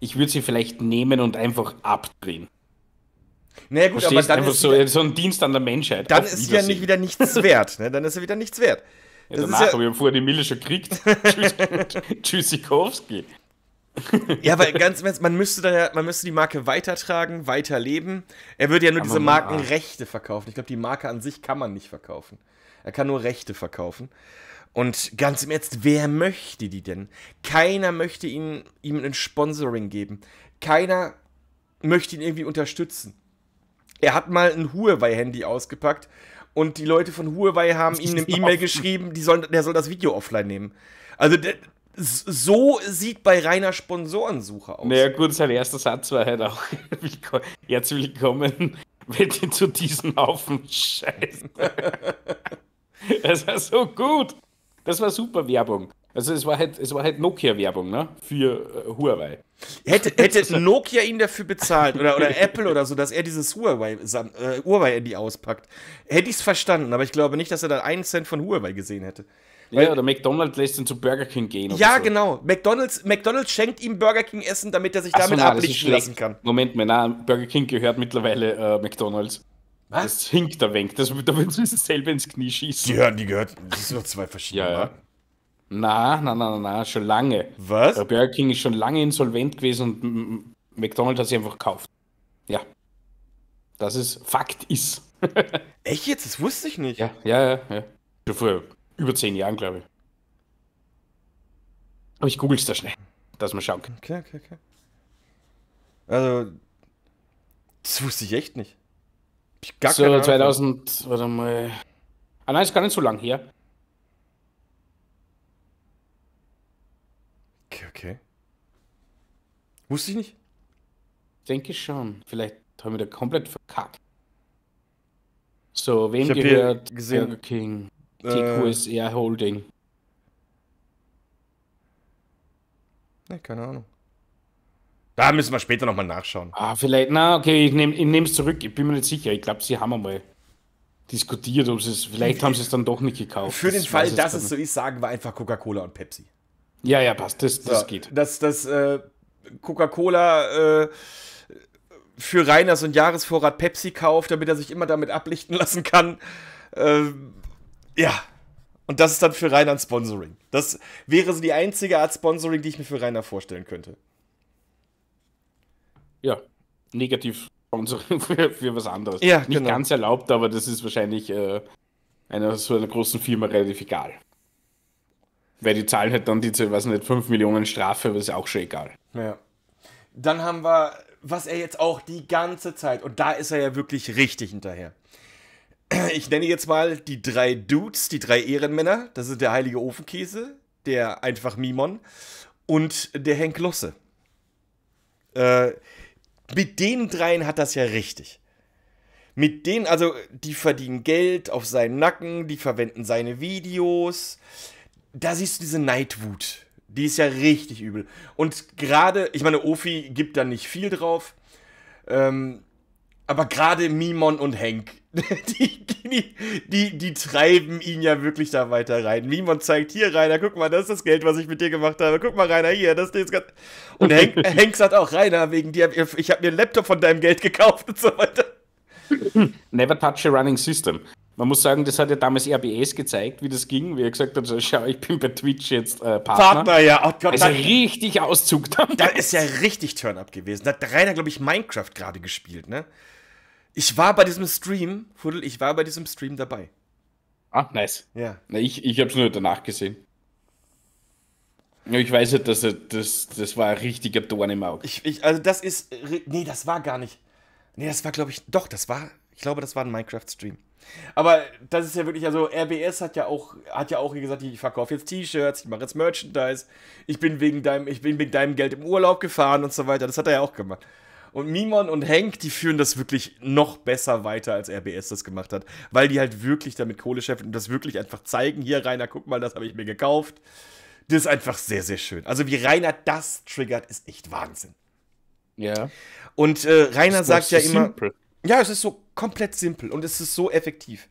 ich würde sie vielleicht nehmen und einfach abdrehen. Naja, gut, Verstehst aber dann einfach ist so, wieder, so ein Dienst an der Menschheit. Dann ist ja nicht wieder nichts wert. Ne? Dann ist er wieder nichts wert. Ja, das danach ja, habe ich vorher die Mille schon gekriegt. Tschüssikowski. ja, weil ganz man müsste dann man müsste die Marke weitertragen, weiterleben. Er würde ja nur aber diese Markenrechte verkaufen. Ich glaube, die Marke an sich kann man nicht verkaufen. Er kann nur Rechte verkaufen. Und ganz im Ernst, wer möchte die denn? Keiner möchte ihn, ihm ein Sponsoring geben. Keiner möchte ihn irgendwie unterstützen. Er hat mal ein Huawei-Handy ausgepackt und die Leute von Huawei haben ihm eine E-Mail geschrieben, die sollen, der soll das Video offline nehmen. Also der, so sieht bei reiner Sponsorensuche aus. Naja gut, sein erster Satz war halt auch, jetzt willkommen, bitte zu diesem Haufen Scheiße. das war so gut. Das war super Werbung. Also es war halt, es war halt Nokia-Werbung, ne? Für äh, Huawei. Hätte, hätte Nokia ihn dafür bezahlt oder, oder Apple oder so, dass er dieses Huawei-Handy äh, Huawei auspackt, hätte ich es verstanden, aber ich glaube nicht, dass er da einen Cent von Huawei gesehen hätte. Weil, ja, oder McDonald's lässt ihn zu Burger King gehen. ja, so. genau. McDonald's, McDonald's schenkt ihm Burger King Essen, damit er sich damit so, nein, lassen kann. Moment mal, nein, Burger King gehört mittlerweile äh, McDonald's. Was? Das hinkt ein wenig. Das, da würden sie dasselbe ins Knie schießen. Die, hören, die gehört. Das sind doch zwei verschiedene ja, ja. Na, na, na, na, schon lange. Was? Der Burger King ist schon lange insolvent gewesen und McDonald's hat sie einfach gekauft. Ja. Das ist Fakt ist. Echt jetzt? Das wusste ich nicht. Ja, ja, ja. ja. Schon vor über zehn Jahren, glaube ich. Aber ich google es da schnell, dass man schauen kann. Okay, okay, okay. Also, das wusste ich echt nicht. Ich gar so, 2000, warte mal. Ah nein, ist gar nicht so lang her. Okay. Wusste ich nicht? Denke schon. Vielleicht haben wir da komplett verkackt. So, wem gehört gesehen, Burger King? TQSR äh, Holding. Ne, keine Ahnung. Da müssen wir später nochmal nachschauen. Ah, vielleicht, na, okay, ich nehme es zurück. Ich bin mir nicht sicher. Ich glaube, sie haben einmal diskutiert, ob sie es, vielleicht haben sie es dann doch nicht gekauft. Für den Fall, dass es so ist, sagen wir einfach Coca-Cola und Pepsi. Ja, ja, passt. Das, das so, geht. Dass das äh, Coca-Cola äh, für Rainer so einen Jahresvorrat Pepsi kauft, damit er sich immer damit ablichten lassen kann. Ähm, ja. Und das ist dann für Rainer ein Sponsoring. Das wäre so die einzige Art Sponsoring, die ich mir für Rainer vorstellen könnte. Ja, negativ Sponsoring für, für was anderes. Ja, Nicht genau. ganz erlaubt, aber das ist wahrscheinlich äh, einer so einer großen Firma relativ egal. Weil die zahlen halt dann diese, weiß nicht, 5 Millionen Strafe, aber ist auch schon egal. Ja. Dann haben wir, was er jetzt auch die ganze Zeit, und da ist er ja wirklich richtig hinterher. Ich nenne jetzt mal die drei Dudes, die drei Ehrenmänner. Das ist der heilige Ofenkäse, der einfach Mimon und der Henk Losse. Äh, mit den dreien hat das ja richtig. Mit denen, also, die verdienen Geld auf seinen Nacken, die verwenden seine Videos da siehst du diese Neidwut. Die ist ja richtig übel. Und gerade, ich meine, Ofi gibt da nicht viel drauf. Ähm, aber gerade Mimon und Henk, die, die, die, die, treiben ihn ja wirklich da weiter rein. Mimon zeigt, hier, Rainer, guck mal, das ist das Geld, was ich mit dir gemacht habe. Guck mal, Rainer, hier, das ist ganz... Und Henk, Henk sagt auch, Rainer, wegen dir, ich habe mir einen Laptop von deinem Geld gekauft und so weiter. Never touch a running system. Man muss sagen, das hat ja damals RBS gezeigt, wie das ging, wie er gesagt hat, so, schau, ich bin bei Twitch jetzt äh, Partner. Partner, ja. Oh Gott, also richtig Auszug damals. Da ist ja richtig Turn-Up gewesen. Da hat Rainer, glaube ich, Minecraft gerade gespielt, ne? Ich war bei diesem Stream, Fuddel, ich war bei diesem Stream dabei. Ah, nice. Ja. Na, ich ich habe es nur danach gesehen. Ich weiß nicht, dass er, das, das war ein richtiger Dorn im Auge. Ich, ich, also das ist, nee, das war gar nicht. Nee, das war, glaube ich, doch, das war glaube, das war ein Minecraft-Stream. Aber das ist ja wirklich, also RBS hat ja auch, hat ja auch gesagt, ich verkaufe jetzt T-Shirts, ich mache jetzt Merchandise, ich bin wegen deinem, ich bin wegen deinem Geld im Urlaub gefahren und so weiter. Das hat er ja auch gemacht. Und Mimon und Henk, die führen das wirklich noch besser weiter, als RBS das gemacht hat, weil die halt wirklich damit Kohle scheffeln und das wirklich einfach zeigen. Hier, Rainer, guck mal, das habe ich mir gekauft. Das ist einfach sehr, sehr schön. Also wie Rainer das triggert, ist echt Wahnsinn. Ja. Und äh, Rainer sagt ja immer. Ja, es ist so komplett simpel und es ist so effektiv.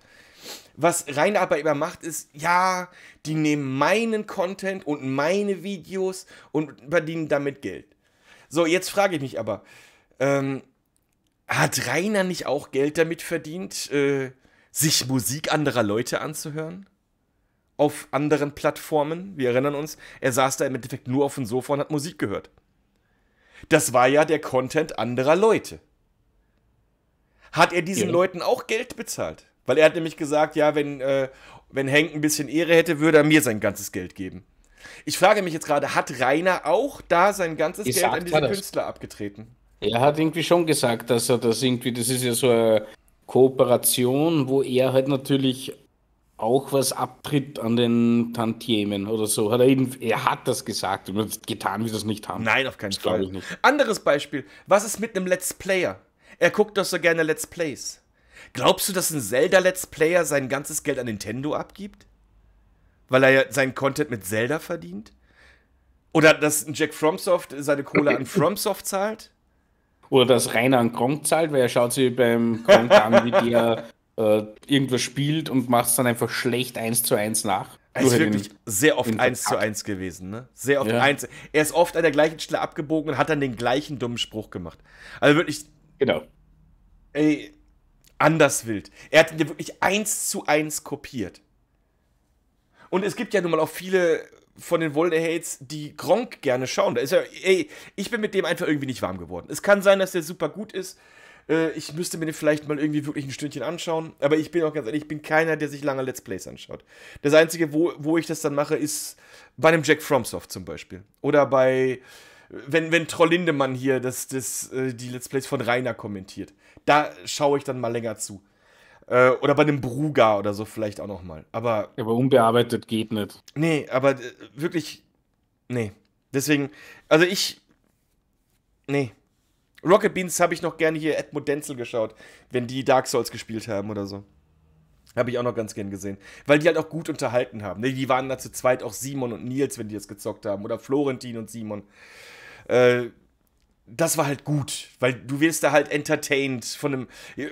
Was Rainer aber immer macht, ist, ja, die nehmen meinen Content und meine Videos und verdienen damit Geld. So, jetzt frage ich mich aber, ähm, hat Rainer nicht auch Geld damit verdient, äh, sich Musik anderer Leute anzuhören? Auf anderen Plattformen? Wir erinnern uns, er saß da im Endeffekt nur auf dem Sofa und hat Musik gehört. Das war ja der Content anderer Leute hat er diesen ja. Leuten auch Geld bezahlt. Weil er hat nämlich gesagt, ja, wenn, äh, wenn Henk ein bisschen Ehre hätte, würde er mir sein ganzes Geld geben. Ich frage mich jetzt gerade, hat Rainer auch da sein ganzes Geld an diesen Künstler abgetreten? Er hat irgendwie schon gesagt, dass er das irgendwie, das ist ja so eine Kooperation, wo er halt natürlich auch was abtritt an den Tantiemen oder so. Hat er, ihn, er hat das gesagt und getan, wie sie es nicht haben. Nein, auf keinen das Fall. Anderes Beispiel. Was ist mit einem Let's Player? Er guckt doch so gerne Let's Plays. Glaubst du, dass ein Zelda-Let's Player sein ganzes Geld an Nintendo abgibt? Weil er ja seinen Content mit Zelda verdient? Oder dass ein Jack Fromsoft seine Kohle an Fromsoft zahlt? Oder dass Rainer an Gronk zahlt, weil er schaut sich beim Gronk an, wie der äh, irgendwas spielt und macht es dann einfach schlecht eins zu eins nach. Er ist wirklich den, sehr oft eins zu eins gewesen, ne? Sehr oft ja. eins. Er ist oft an der gleichen Stelle abgebogen und hat dann den gleichen dummen Spruch gemacht. Also wirklich Genau. Ey, anders wild. Er hat ihn ja wirklich eins zu eins kopiert. Und es gibt ja nun mal auch viele von den Wolderhates, die Gronk gerne schauen. Da ist ja, ey, ich bin mit dem einfach irgendwie nicht warm geworden. Es kann sein, dass der super gut ist. Äh, ich müsste mir den vielleicht mal irgendwie wirklich ein Stündchen anschauen. Aber ich bin auch ganz ehrlich, ich bin keiner, der sich lange Let's Plays anschaut. Das Einzige, wo, wo ich das dann mache, ist bei einem Jack Fromsoft zum Beispiel. Oder bei wenn, wenn Trollindemann hier das, das, äh, die Let's Plays von Rainer kommentiert. Da schaue ich dann mal länger zu. Äh, oder bei einem Bruga oder so vielleicht auch nochmal. Aber. Aber unbearbeitet geht nicht. Nee, aber äh, wirklich. Nee. Deswegen, also ich. Nee. Rocket Beans habe ich noch gerne hier Edmund Denzel geschaut, wenn die Dark Souls gespielt haben oder so. Habe ich auch noch ganz gern gesehen. Weil die halt auch gut unterhalten haben. Die waren da zu zweit auch Simon und Nils, wenn die jetzt gezockt haben. Oder Florentin und Simon. Äh, das war halt gut, weil du wirst da halt entertained von einem.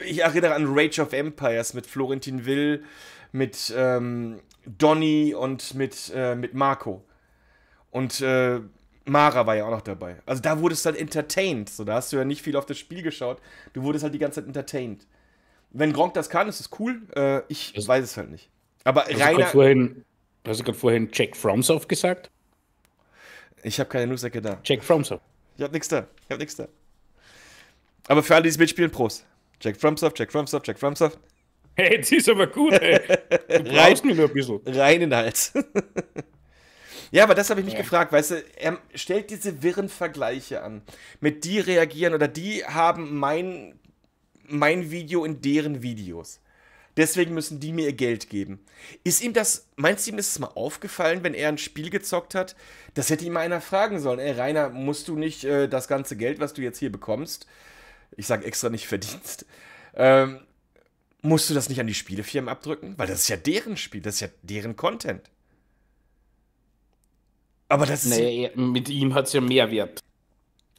Ich erinnere an Rage of Empires mit Florentin Will, mit ähm, Donny und mit, äh, mit Marco. Und äh, Mara war ja auch noch dabei. Also da wurdest du halt entertained. So, da hast du ja nicht viel auf das Spiel geschaut. Du wurdest halt die ganze Zeit entertained. Wenn Gronk das kann, ist es cool. Äh, ich also, weiß es halt nicht. Aber also reiner. Du hast du gerade vorhin Jack Fromsoft gesagt? Ich habe keine Newsecke da. Jack FromSoft. Ich habe nichts da. Ich habe nichts da. Aber für alle, die es mitspielen, Prost. Jack FromSoft, Jack FromSoft, Jack FromSoft. Hey, das ist aber gut, ey. Du brauchst rein, nur ein bisschen. Rein in den Hals. ja, aber das habe ich mich ja. gefragt, weißt du, er stellt diese wirren Vergleiche an. Mit die reagieren oder die haben mein, mein Video in deren Videos. Deswegen müssen die mir ihr Geld geben. Ist ihm das, meinst du, ihm ist es mal aufgefallen, wenn er ein Spiel gezockt hat? Das hätte ihm einer fragen sollen. Ey, Rainer, musst du nicht äh, das ganze Geld, was du jetzt hier bekommst, ich sage extra nicht Verdienst, ähm, musst du das nicht an die Spielefirmen abdrücken? Weil das ist ja deren Spiel, das ist ja deren Content. Aber das ist. Nee, mit ihm hat es ja Mehrwert.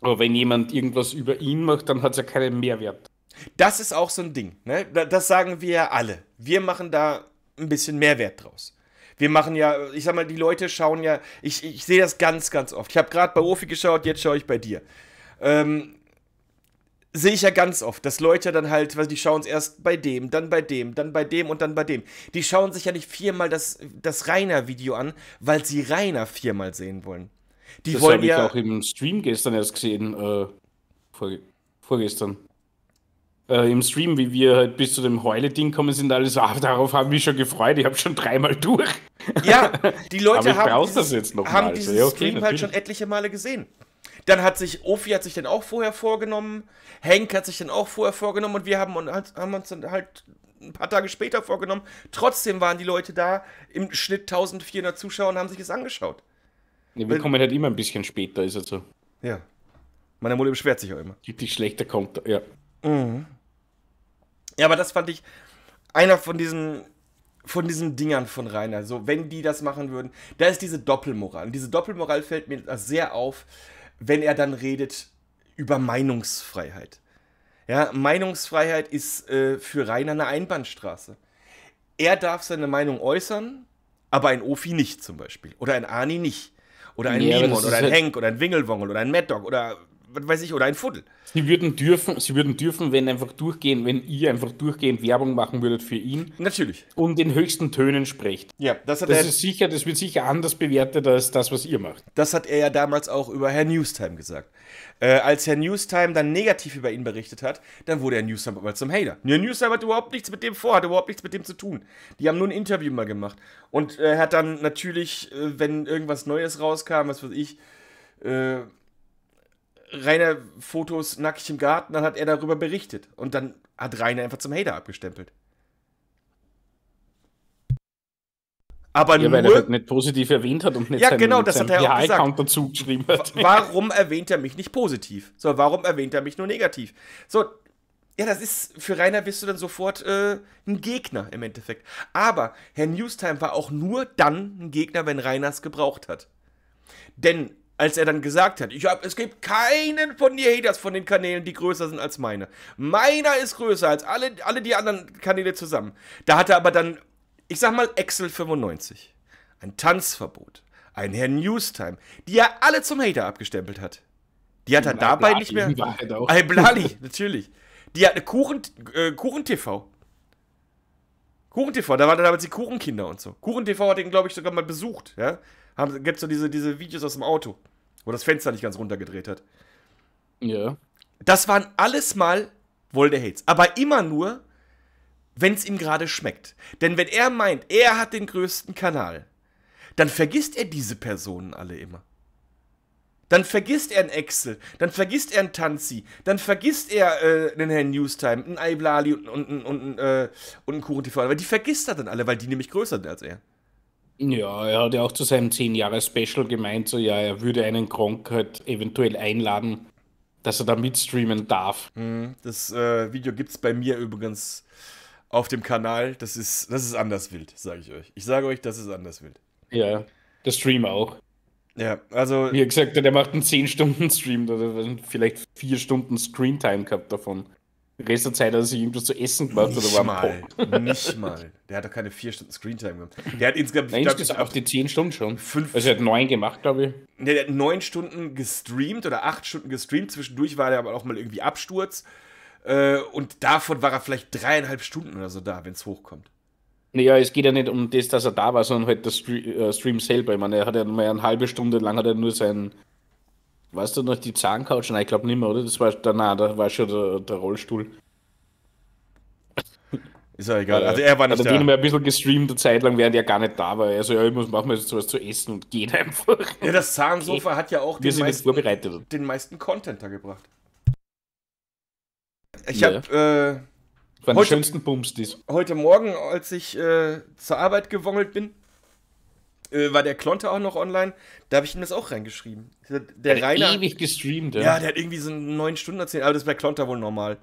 Aber wenn jemand irgendwas über ihn macht, dann hat es ja keinen Mehrwert. Das ist auch so ein Ding. Ne? Das sagen wir ja alle. Wir machen da ein bisschen Mehrwert draus. Wir machen ja, ich sag mal, die Leute schauen ja, ich, ich sehe das ganz, ganz oft. Ich habe gerade bei Ofi geschaut, jetzt schaue ich bei dir. Ähm, sehe ich ja ganz oft, dass Leute dann halt, weil die schauen es erst bei dem, dann bei dem, dann bei dem und dann bei dem. Die schauen sich ja nicht viermal das, das Rainer-Video an, weil sie Rainer viermal sehen wollen. Die das wollen ja. Das habe ich auch im Stream gestern erst gesehen, äh, vorgestern äh, im Stream, wie wir halt bis zu dem Heule-Ding kommen sind, alle so, ah, darauf haben wir schon gefreut, ich habe schon dreimal durch. Ja, die Leute haben, dieses, haben diesen ja, okay, Stream halt natürlich. halt schon etliche Male gesehen. Dann hat sich, Ofi hat sich den auch vorher vorgenommen, Henk hat sich dann auch vorher vorgenommen und wir haben, halt, haben uns dann halt ein paar Tage später vorgenommen. Trotzdem waren die Leute da, im Schnitt 1400 Zuschauer und haben sich das angeschaut. Nee, wir kommen halt immer ein bisschen später, ist halt so. Ja. Meine Mutter beschwert sich auch immer. Richtig schlechter kommt, ja. Mhm. Ja, aber das fand ich einer von diesen von diesen Dingern von Rainer. So, wenn die das machen würden, da ist diese Doppelmoral. Und diese Doppelmoral fällt mir sehr auf, wenn er dann redet über Meinungsfreiheit. Ja, Meinungsfreiheit ist äh, für Rainer eine Einbahnstraße. Er darf seine Meinung äußern, aber ein Ofi nicht zum Beispiel. Oder ein Ani nicht. Oder ein nee, Mimon, oder ein halt Henk, oder ein Wingelwongel, oder ein Mad Dog, oder was weiß ich, oder ein Fuddel. Sie würden dürfen, sie würden dürfen, wenn einfach durchgehen, wenn ihr einfach durchgehend Werbung machen würdet für ihn. Natürlich. Und in höchsten Tönen sprecht. Ja, das hat das er. Ist sicher, das wird sicher anders bewertet als das, was ihr macht. Das hat er ja damals auch über Herr Newstime gesagt. Äh, als Herr Newstime dann negativ über ihn berichtet hat, dann wurde Herr Newstime aber zum Hater. Herr Newstime hat überhaupt nichts mit dem vor, hat überhaupt nichts mit dem zu tun. Die haben nur ein Interview mal gemacht. Und er äh, hat dann natürlich, äh, wenn irgendwas Neues rauskam, was weiß ich, äh, Rainer Fotos nackig im Garten, dann hat er darüber berichtet. Und dann hat Rainer einfach zum Hater abgestempelt. Aber ja, nur, weil er halt nicht positiv erwähnt hat und nicht ja, seinen, genau, das hat er auch gesagt. dazu geschrieben hat. Warum erwähnt er mich nicht positiv? So, warum erwähnt er mich nur negativ? So, ja, das ist, für Rainer bist du dann sofort äh, ein Gegner im Endeffekt. Aber Herr Newstime war auch nur dann ein Gegner, wenn Rainer es gebraucht hat. Denn als er dann gesagt hat, ich hab, es gibt keinen von dir Haters von den Kanälen, die größer sind als meine. Meiner ist größer als alle, alle die anderen Kanäle zusammen. Da hat er aber dann, ich sag mal, Excel 95, ein Tanzverbot, ein Herr Newstime, die er alle zum Hater abgestempelt hat. Die hat er Blali, dabei nicht mehr. Ein Blali, natürlich. Die hat eine Kuchen, äh, Kuchen-TV. Kuchen-TV, da waren damals die Kuchenkinder und so. Kuchen-TV hat ihn, glaube ich, sogar mal besucht, ja. Gibt es so diese, diese Videos aus dem Auto, wo das Fenster nicht ganz runtergedreht hat. Ja. Yeah. Das waren alles mal Woldehates. Aber immer nur, wenn es ihm gerade schmeckt. Denn wenn er meint, er hat den größten Kanal, dann vergisst er diese Personen alle immer. Dann vergisst er einen Excel, dann vergisst er einen Tanzi, dann vergisst er äh, einen Herrn Newstime, einen Iblali und, und, und, und, äh, und einen Kuchen TV. Aber die vergisst er dann alle, weil die nämlich größer sind als er. Ja, er hat ja auch zu seinem 10-Jahres-Special gemeint, so ja, er würde einen Gronk halt eventuell einladen, dass er da mitstreamen darf. Mhm. Das äh, Video gibt's bei mir übrigens auf dem Kanal. Das ist, das ist anders wild, sage ich euch. Ich sage euch, das ist anders wild. Ja, der Stream auch. Ja, also. Wie gesagt der macht einen 10-Stunden-Stream, da hat vielleicht 4 Stunden Screentime gehabt davon. Rest der Zeit hat er sich irgendwas zu essen gemacht nicht oder war am mal, Nicht mal. Der hat doch keine vier Stunden Screentime gemacht. Der hat insgesamt. Nein, glaub, auch die zehn Stunden schon. Fünf, also er hat neun gemacht, glaube ich. Nee, der hat neun Stunden gestreamt oder acht Stunden gestreamt. Zwischendurch war der aber auch mal irgendwie Absturz. Äh, und davon war er vielleicht dreieinhalb Stunden oder so da, wenn es hochkommt. Naja, es geht ja nicht um das, dass er da war, sondern halt der äh, Stream selber. Ich meine, er hat ja mal eine halbe Stunde lang hat er nur sein, Weißt du noch die Zahncouch? Nein, ich glaube nicht mehr, oder? Das war danach, da war schon der, der Rollstuhl. Ist ja egal. Also er war nicht da. Hat mir ein bisschen gestreamt eine Zeit lang, während er gar nicht da war. Also ja, ich muss machen wir jetzt was zu essen und gehen einfach. Ja, das Zahnsofa okay. hat ja auch den meisten, den meisten Content da gebracht. Ich ja. habe äh, heute, schönsten Bums dies. Heute Morgen, als ich äh, zur Arbeit gewongelt bin, äh, war der Klonte auch noch online. Da habe ich ihm das auch reingeschrieben. Der hat Rainer. ewig gestreamt, ja. Ja, der hat irgendwie so neun Stunden erzählt, aber das ist bei Klonter wohl normal.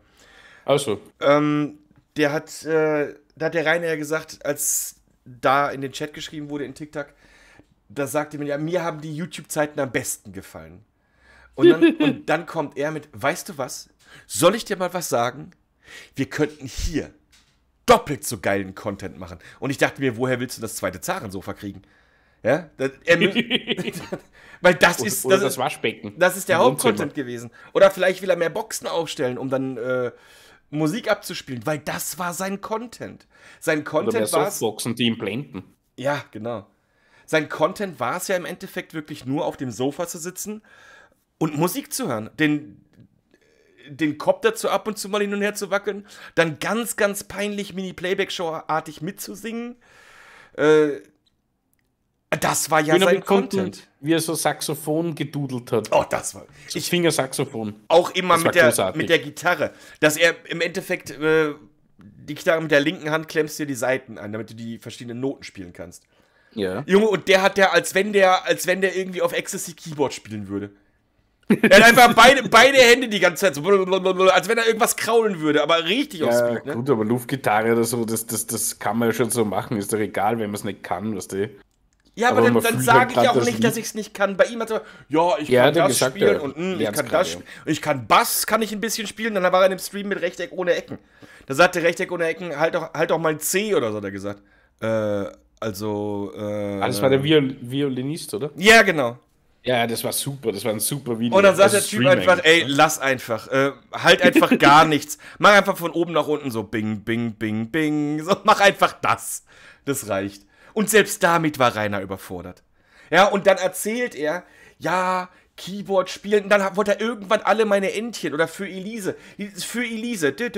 Ach also. Ähm, der hat, äh, da hat der Rainer ja gesagt, als da in den Chat geschrieben wurde in TikTok, da sagte mir ja, mir haben die YouTube-Zeiten am besten gefallen. Und dann, und dann kommt er mit, weißt du was? Soll ich dir mal was sagen? Wir könnten hier doppelt so geilen Content machen. Und ich dachte mir, woher willst du das zweite Zarensofa kriegen? Ja, das, er, weil das oder, ist das, das, Waschbecken. Das ist der Hauptcontent gewesen. Oder vielleicht will er mehr Boxen aufstellen, um dann äh, Musik abzuspielen, weil das war sein Content. Sein Content war Softboxen, die ihn blenden. Ja, genau. Sein Content war es ja im Endeffekt wirklich nur auf dem Sofa zu sitzen und Musik zu hören. Den, den Kopf dazu ab und zu mal hin und her zu wackeln, dann ganz, ganz peinlich Mini-Playback-Show-artig mitzusingen. Äh, das war ja Wenn sein Content. wie er so Saxophon gedudelt hat. Oh, das war. So ich Saxophon. Auch immer mit der, mit der Gitarre. Dass er im Endeffekt äh, die Gitarre mit der linken Hand klemmst dir die Seiten an, damit du die verschiedenen Noten spielen kannst. Ja. Junge, und der hat der, als wenn der, als wenn der irgendwie auf Ecstasy Keyboard spielen würde. Er hat einfach beide, beide Hände die ganze Zeit so, als wenn er irgendwas kraulen würde, aber richtig ja, aufs ne? Gut, aber Luftgitarre oder so, das, das, das kann man ja schon so machen, ist doch egal, wenn man es nicht kann, weißt du? Ja, aber, aber dann, dann halt sage ich auch nicht, dass ich es nicht kann. Bei ihm hat er, ja, ich ja, kann das gesagt, spielen und mh, hm, ich kann das spielen. ich kann Bass, kann ich ein bisschen spielen. Dann war er in einem Stream mit Rechteck ohne Ecken. Da sagte Rechteck ohne Ecken, halt doch, halt doch mal ein C oder so, hat er gesagt. Äh, also, äh, ah, Das war der Viol Violinist, oder? Ja, genau. Ja, das war super, das war ein super Video. Und dann sagt also der Typ Stream einfach, ey, lass einfach, äh, halt einfach gar nichts. Mach einfach von oben nach unten so bing, bing, bing, bing. So, mach einfach das. Das reicht. Und selbst damit war Rainer überfordert. Ja, und dann erzählt er, ja, Keyboard spielen. Und dann wollte er irgendwann alle meine Entchen oder für Elise. Für Elise. Das,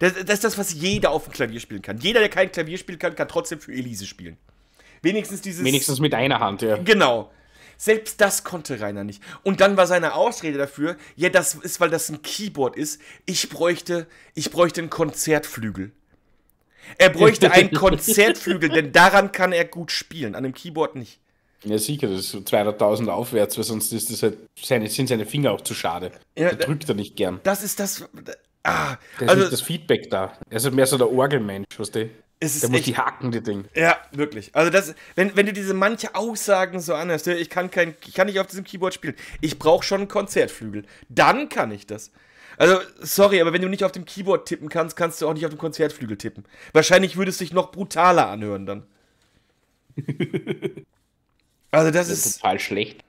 das ist das, was jeder auf dem Klavier spielen kann. Jeder, der kein Klavier spielen kann, kann trotzdem für Elise spielen. Wenigstens dieses. Wenigstens mit einer Hand, ja. Genau. Selbst das konnte Rainer nicht. Und dann war seine Ausrede dafür, ja, das ist, weil das ein Keyboard ist. Ich bräuchte, ich bräuchte einen Konzertflügel. Er bräuchte einen Konzertflügel, denn daran kann er gut spielen, an dem Keyboard nicht. Ja, sicher, das ist so 200.000 aufwärts, weil sonst ist das halt seine, sind seine Finger auch zu schade. Ja, da drückt er nicht gern. Das ist das. Ah, da also, ist das Feedback da. Er ist halt mehr so der Orgelmensch, weißt du? Es ist der muss die hacken, die Ding. Ja, wirklich. Also, das, wenn, wenn du diese manche Aussagen so anhörst, ich kann, kein, ich kann nicht auf diesem Keyboard spielen, ich brauche schon einen Konzertflügel, dann kann ich das. Also, sorry, aber wenn du nicht auf dem Keyboard tippen kannst, kannst du auch nicht auf dem Konzertflügel tippen. Wahrscheinlich würde es sich noch brutaler anhören dann. also, das, das, ist. Total schlecht.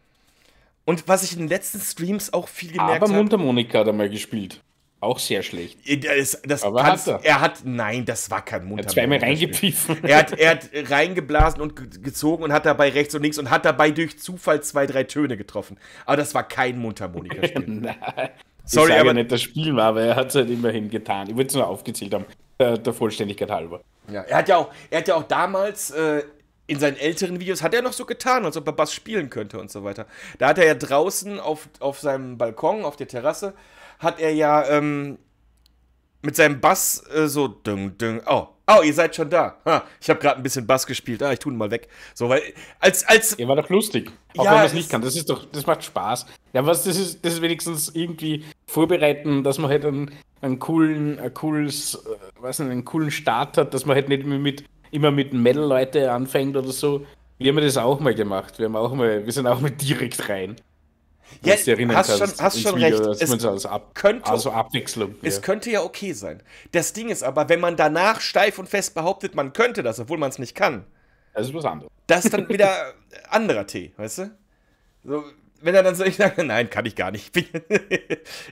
Und was ich in den letzten Streams auch viel gemerkt habe. Aber Mundharmonika hat er mal gespielt. Auch sehr schlecht. Das, das Aber hat er. er. hat, nein, das war kein Mundharmonika. Er hat zweimal reingepfiffen. Er hat, er hat reingeblasen und gezogen und hat dabei rechts und links und hat dabei durch Zufall zwei, drei Töne getroffen. Aber das war kein Mundharmonikaspiel. nein. Sorry, ich sage aber nicht, das Spiel war, aber er hat es halt immerhin getan. Ich würde es nur aufgezählt haben, der, der, Vollständigkeit halber. Ja, er hat ja auch, er hat ja auch damals äh, in seinen älteren Videos hat er noch so getan, als ob er Bass spielen könnte und so weiter. Da hat er ja draußen auf, auf seinem Balkon, auf der Terrasse, hat er ja ähm, mit seinem Bass äh, so düng, düng, oh, Oh, ihr seid schon da. Ha, ich habe gerade ein bisschen Bass gespielt. Ah, ich tue ihn mal weg. So, weil als als. Ihr war doch lustig. Auch ja, wenn man es nicht kann. Das ist doch, das macht Spaß. Ja, was das ist, das ist wenigstens irgendwie vorbereiten, dass man halt einen, einen coolen, ein cooles, äh, weiß nicht, einen coolen Start hat, dass man halt nicht immer mit, immer mit Metal-Leute anfängt oder so. Wir haben das auch mal gemacht. Wir haben auch mal, wir sind auch mal direkt rein. Ja, hast, du schon, hast schon Video, recht. Es also ab, könnte, also Abwechslung. Es ja. könnte ja okay sein. Das Ding ist aber, wenn man danach steif und fest behauptet, man könnte das, obwohl man es nicht kann. Das ist was anderes. Das ist dann wieder anderer Tee, weißt du? So, wenn er dann so, ich sage, nein, kann ich gar nicht.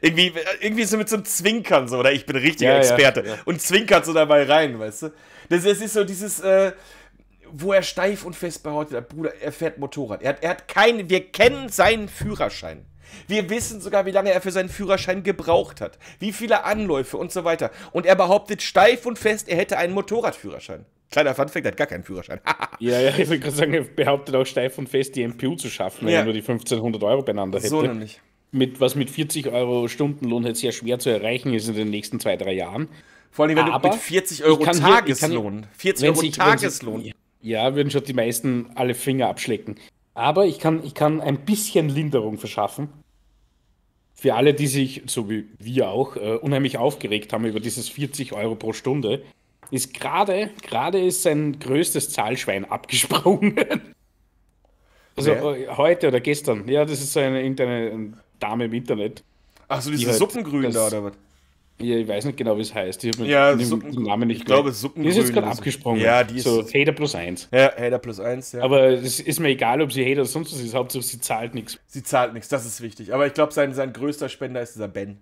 irgendwie, irgendwie so mit so einem Zwinkern so, oder ich bin richtiger ja, Experte. Ja, ja. Und zwinkert so dabei rein, weißt du? Das, das ist so dieses, äh, wo er steif und fest behauptet hat, Bruder, er fährt Motorrad. Er hat, er hat keinen, wir kennen seinen Führerschein. Wir wissen sogar, wie lange er für seinen Führerschein gebraucht hat, wie viele Anläufe und so weiter. Und er behauptet steif und fest, er hätte einen Motorradführerschein. Kleiner Funfact, der hat gar keinen Führerschein. ja, ja, ich würde gerade sagen, er behauptet auch steif und fest, die MPU zu schaffen, wenn ja. er nur die 1500 Euro beieinander hätte. So nämlich. Mit, was mit 40 Euro Stundenlohn halt sehr schwer zu erreichen ist in den nächsten zwei, drei Jahren. Vor allem, wenn Aber du mit 40 Euro Tageslohn. Hier, kann, 40 Euro ich, Tageslohn. Ich, ja, würden schon die meisten alle Finger abschlecken. Aber ich kann, ich kann ein bisschen Linderung verschaffen. Für alle, die sich, so wie wir auch, uh, unheimlich aufgeregt haben über dieses 40 Euro pro Stunde ist gerade, gerade ist sein größtes Zahlschwein abgesprungen. Also ja. Äh, heute oder gestern. Ja, das ist so eine irgendeine Dame im Internet. Ach so, diese die halt das, da oder was? Ja, ich weiß nicht genau, wie es heißt. Ich ja, den Namen nicht Ich glaube, gehört. Suppengrün. Die ist jetzt gerade abgesprungen. Ja, die ist. So, Hater plus eins. Ja, Hater plus eins, ja. Aber es ist mir egal, ob sie Hater oder sonst was ist. Hauptsache, sie zahlt nichts. Sie zahlt nichts, das ist wichtig. Aber ich glaube, sein, sein größter Spender ist dieser Ben.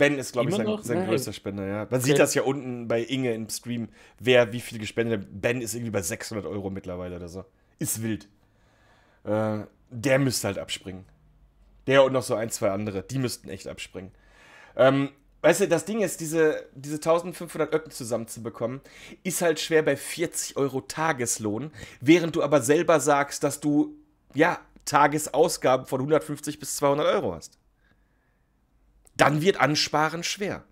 Ben ist, glaube ich, sein, noch? sein größter Spender, ja. Man okay. sieht das ja unten bei Inge im Stream, wer wie viel gespendet hat. Ben ist irgendwie bei 600 Euro mittlerweile oder so. Ist wild. Äh, der müsste halt abspringen. Der und noch so ein, zwei andere. Die müssten echt abspringen. Ähm, weißt du, das Ding ist, diese, diese 1500 Öcken zusammenzubekommen, ist halt schwer bei 40 Euro Tageslohn, während du aber selber sagst, dass du, ja, Tagesausgaben von 150 bis 200 Euro hast dann wird Ansparen schwer.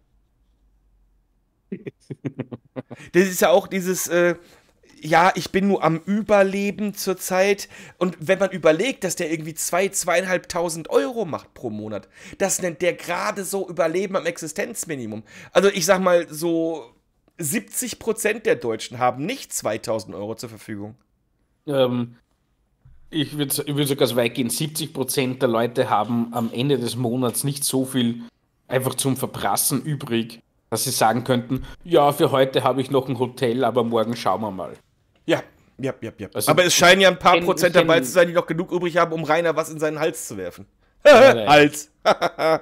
das ist ja auch dieses, äh, ja, ich bin nur am Überleben zurzeit. Und wenn man überlegt, dass der irgendwie zwei, 2.500 Euro macht pro Monat, das nennt der gerade so Überleben am Existenzminimum. Also ich sag mal, so 70 der Deutschen haben nicht 2000 Euro zur Verfügung. Ähm, ich würde würd sogar so weit gehen, 70 der Leute haben am Ende des Monats nicht so viel einfach zum Verprassen übrig, dass sie sagen könnten, ja, für heute habe ich noch ein Hotel, aber morgen schauen wir mal. Ja, ja, ja, ja. Also, aber es scheinen ja ein paar Prozent dabei zu sein, die noch genug übrig haben, um Rainer was in seinen Hals zu werfen. Hals.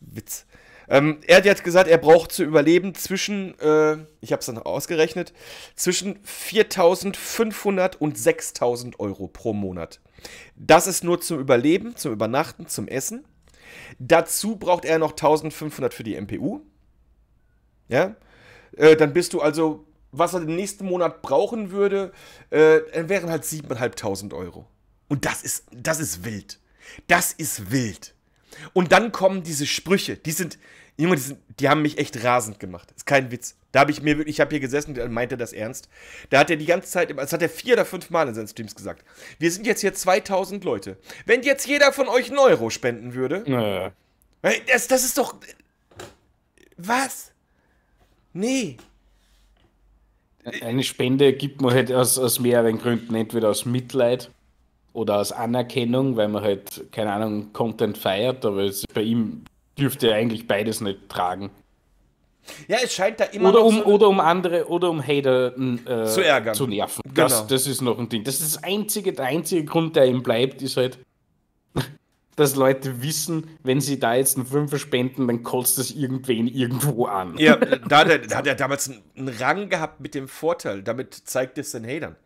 Witz. Ähm, er hat jetzt gesagt, er braucht zu überleben zwischen, äh, ich habe es dann ausgerechnet, zwischen 4.500 und 6.000 Euro pro Monat. Das ist nur zum Überleben, zum Übernachten, zum Essen. Dazu braucht er noch 1500 für die MPU. Ja? Äh, dann bist du also, was er den nächsten Monat brauchen würde, äh, wären halt 7.500 Euro. Und das ist, das ist wild. Das ist wild. Und dann kommen diese Sprüche, die sind, Junge, die, sind, die, haben mich echt rasend gemacht. Ist kein Witz. Da habe ich mir wirklich, ich habe hier gesessen und meinte das ernst. Da hat er die ganze Zeit, das hat er vier oder fünf Mal in seinen Streams gesagt. Wir sind jetzt hier 2000 Leute. Wenn jetzt jeder von euch einen Euro spenden würde. Naja. Das, das ist doch. Was? Nee. Eine Spende gibt man halt aus, aus mehreren Gründen. Entweder aus Mitleid oder aus Anerkennung, weil man halt, keine Ahnung, Content feiert, aber es ist bei ihm dürfte er eigentlich beides nicht tragen. Ja, es scheint da immer oder um, so oder um andere oder um Hater hm, äh, zu ärgern, zu nerven. Genau. Das, das ist noch ein Ding. Das ist das einzige, der einzige Grund, der ihm bleibt, ist halt, dass Leute wissen, wenn sie da jetzt einen Fünfer spenden, dann kotzt das irgendwen irgendwo an. Ja, da hat er, da hat er damals einen Rang gehabt mit dem Vorteil. Damit zeigt es den Hatern.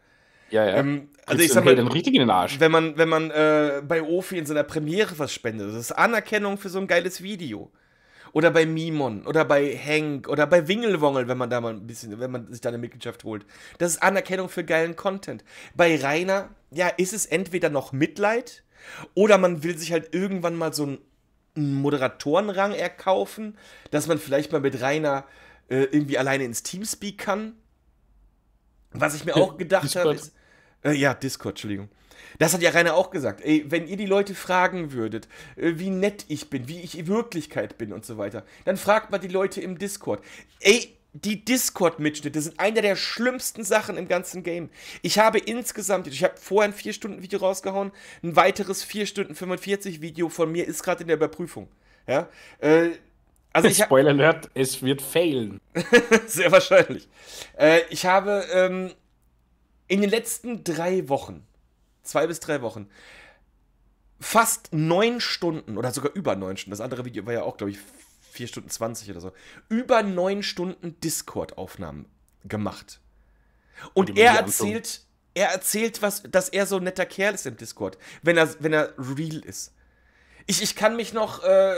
Ja, ja. Ähm, also ich sag mal, richtig in den Arsch. wenn man, wenn man äh, bei Ofi in seiner Premiere was spendet, das ist Anerkennung für so ein geiles Video. Oder bei Mimon oder bei Hank oder bei Wingelwongel, wenn man da mal ein bisschen, wenn man sich da eine Mitgliedschaft holt. Das ist Anerkennung für geilen Content. Bei Rainer, ja, ist es entweder noch Mitleid oder man will sich halt irgendwann mal so einen Moderatorenrang erkaufen, dass man vielleicht mal mit Rainer äh, irgendwie alleine ins Teamspeak kann. Was ich mir hm. auch gedacht habe, ist, äh, ja, Discord, Entschuldigung. Das hat ja Rainer auch gesagt. Ey, wenn ihr die Leute fragen würdet, äh, wie nett ich bin, wie ich in Wirklichkeit bin und so weiter, dann fragt mal die Leute im Discord. Ey, die Discord-Mitschnitte sind eine der schlimmsten Sachen im ganzen Game. Ich habe insgesamt, ich habe vorher ein 4-Stunden-Video rausgehauen, ein weiteres 4 Stunden 45-Video von mir ist gerade in der Überprüfung. Ja, äh, also ich Spoiler Alert, es wird failen. Sehr wahrscheinlich. Äh, ich habe ähm, in den letzten drei Wochen, zwei bis drei Wochen, fast neun Stunden oder sogar über neun Stunden, das andere Video war ja auch, glaube ich, vier Stunden zwanzig oder so, über neun Stunden Discord-Aufnahmen gemacht. Und, er erzählt, er erzählt was, dass er so ein netter Kerl ist im Discord, wenn er, wenn er real ist. Ich, ich kann mich noch äh,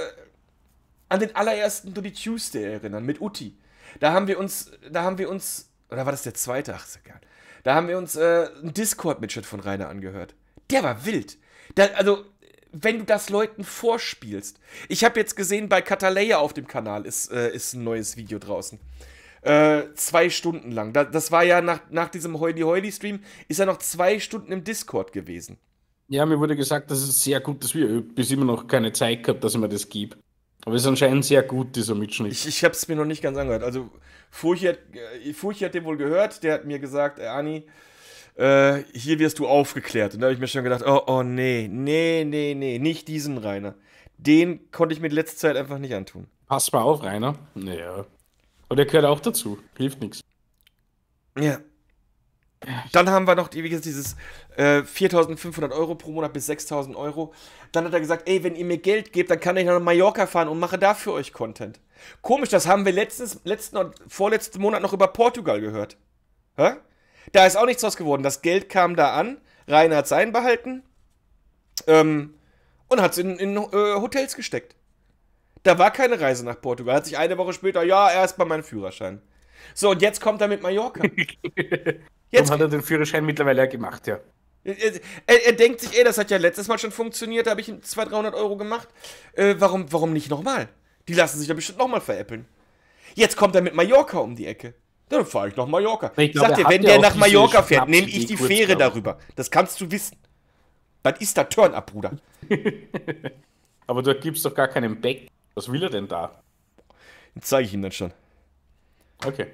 an den allerersten Dolly Tuesday erinnern mit Uti. Da haben wir uns, da haben wir uns, oder war das der zweite? Ach, ist egal. Ja da haben wir uns äh, einen Discord-Mitschnitt von Rainer angehört. Der war wild. Da, also, wenn du das Leuten vorspielst. Ich habe jetzt gesehen, bei Kataleya auf dem Kanal ist, äh, ist ein neues Video draußen. Äh, zwei Stunden lang. Da, das war ja nach, nach diesem Heuli-Heuli-Stream, ist er noch zwei Stunden im Discord gewesen. Ja, mir wurde gesagt, das ist sehr gut, dass wir. bis immer noch keine Zeit gehabt, dass ich mir das gebe. Aber ist anscheinend sehr gut, dieser Mitschnitt. Ich, ich habe es mir noch nicht ganz angehört. Also, Furchi hat, äh, Furchi hat den wohl gehört. Der hat mir gesagt, äh, Ani, äh, hier wirst du aufgeklärt. Und da habe ich mir schon gedacht, oh, oh, nee, nee, nee, nee, nicht diesen Rainer. Den konnte ich mir die letzte Zeit einfach nicht antun. Pass mal auf, Rainer. Naja. Und der gehört auch dazu. Hilft nichts. Ja, dann haben wir noch wie gesagt, dieses äh, 4.500 Euro pro Monat bis 6.000 Euro. Dann hat er gesagt, ey, wenn ihr mir Geld gebt, dann kann ich nach Mallorca fahren und mache da für euch Content. Komisch, das haben wir letztens, letzten und vorletzten Monat noch über Portugal gehört. Hä? Da ist auch nichts draus geworden. Das Geld kam da an, Rainer hat es einbehalten ähm, und hat es in, in äh, Hotels gesteckt. Da war keine Reise nach Portugal. Hat sich eine Woche später, ja, erst bei meinem Führerschein. So, und jetzt kommt er mit Mallorca. Jetzt und hat er den Führerschein mittlerweile ja gemacht, ja. Er, er, denkt sich, ey, das hat ja letztes Mal schon funktioniert, da habe ich 200, 300 Euro gemacht. Äh, warum, warum nicht nochmal? Die lassen sich ja bestimmt nochmal veräppeln. Jetzt kommt er mit Mallorca um die Ecke. Dann fahre ich nach Mallorca. Ich, ich glaub, sag dir, wenn der nach Mallorca fährt, nehme ich die Fähre darüber. Das kannst du wissen. Was ist da Turn ab, Bruder. Aber du gibst doch gar keinen Back. Was will er denn da? Das zeige ich ihm dann schon. Okay.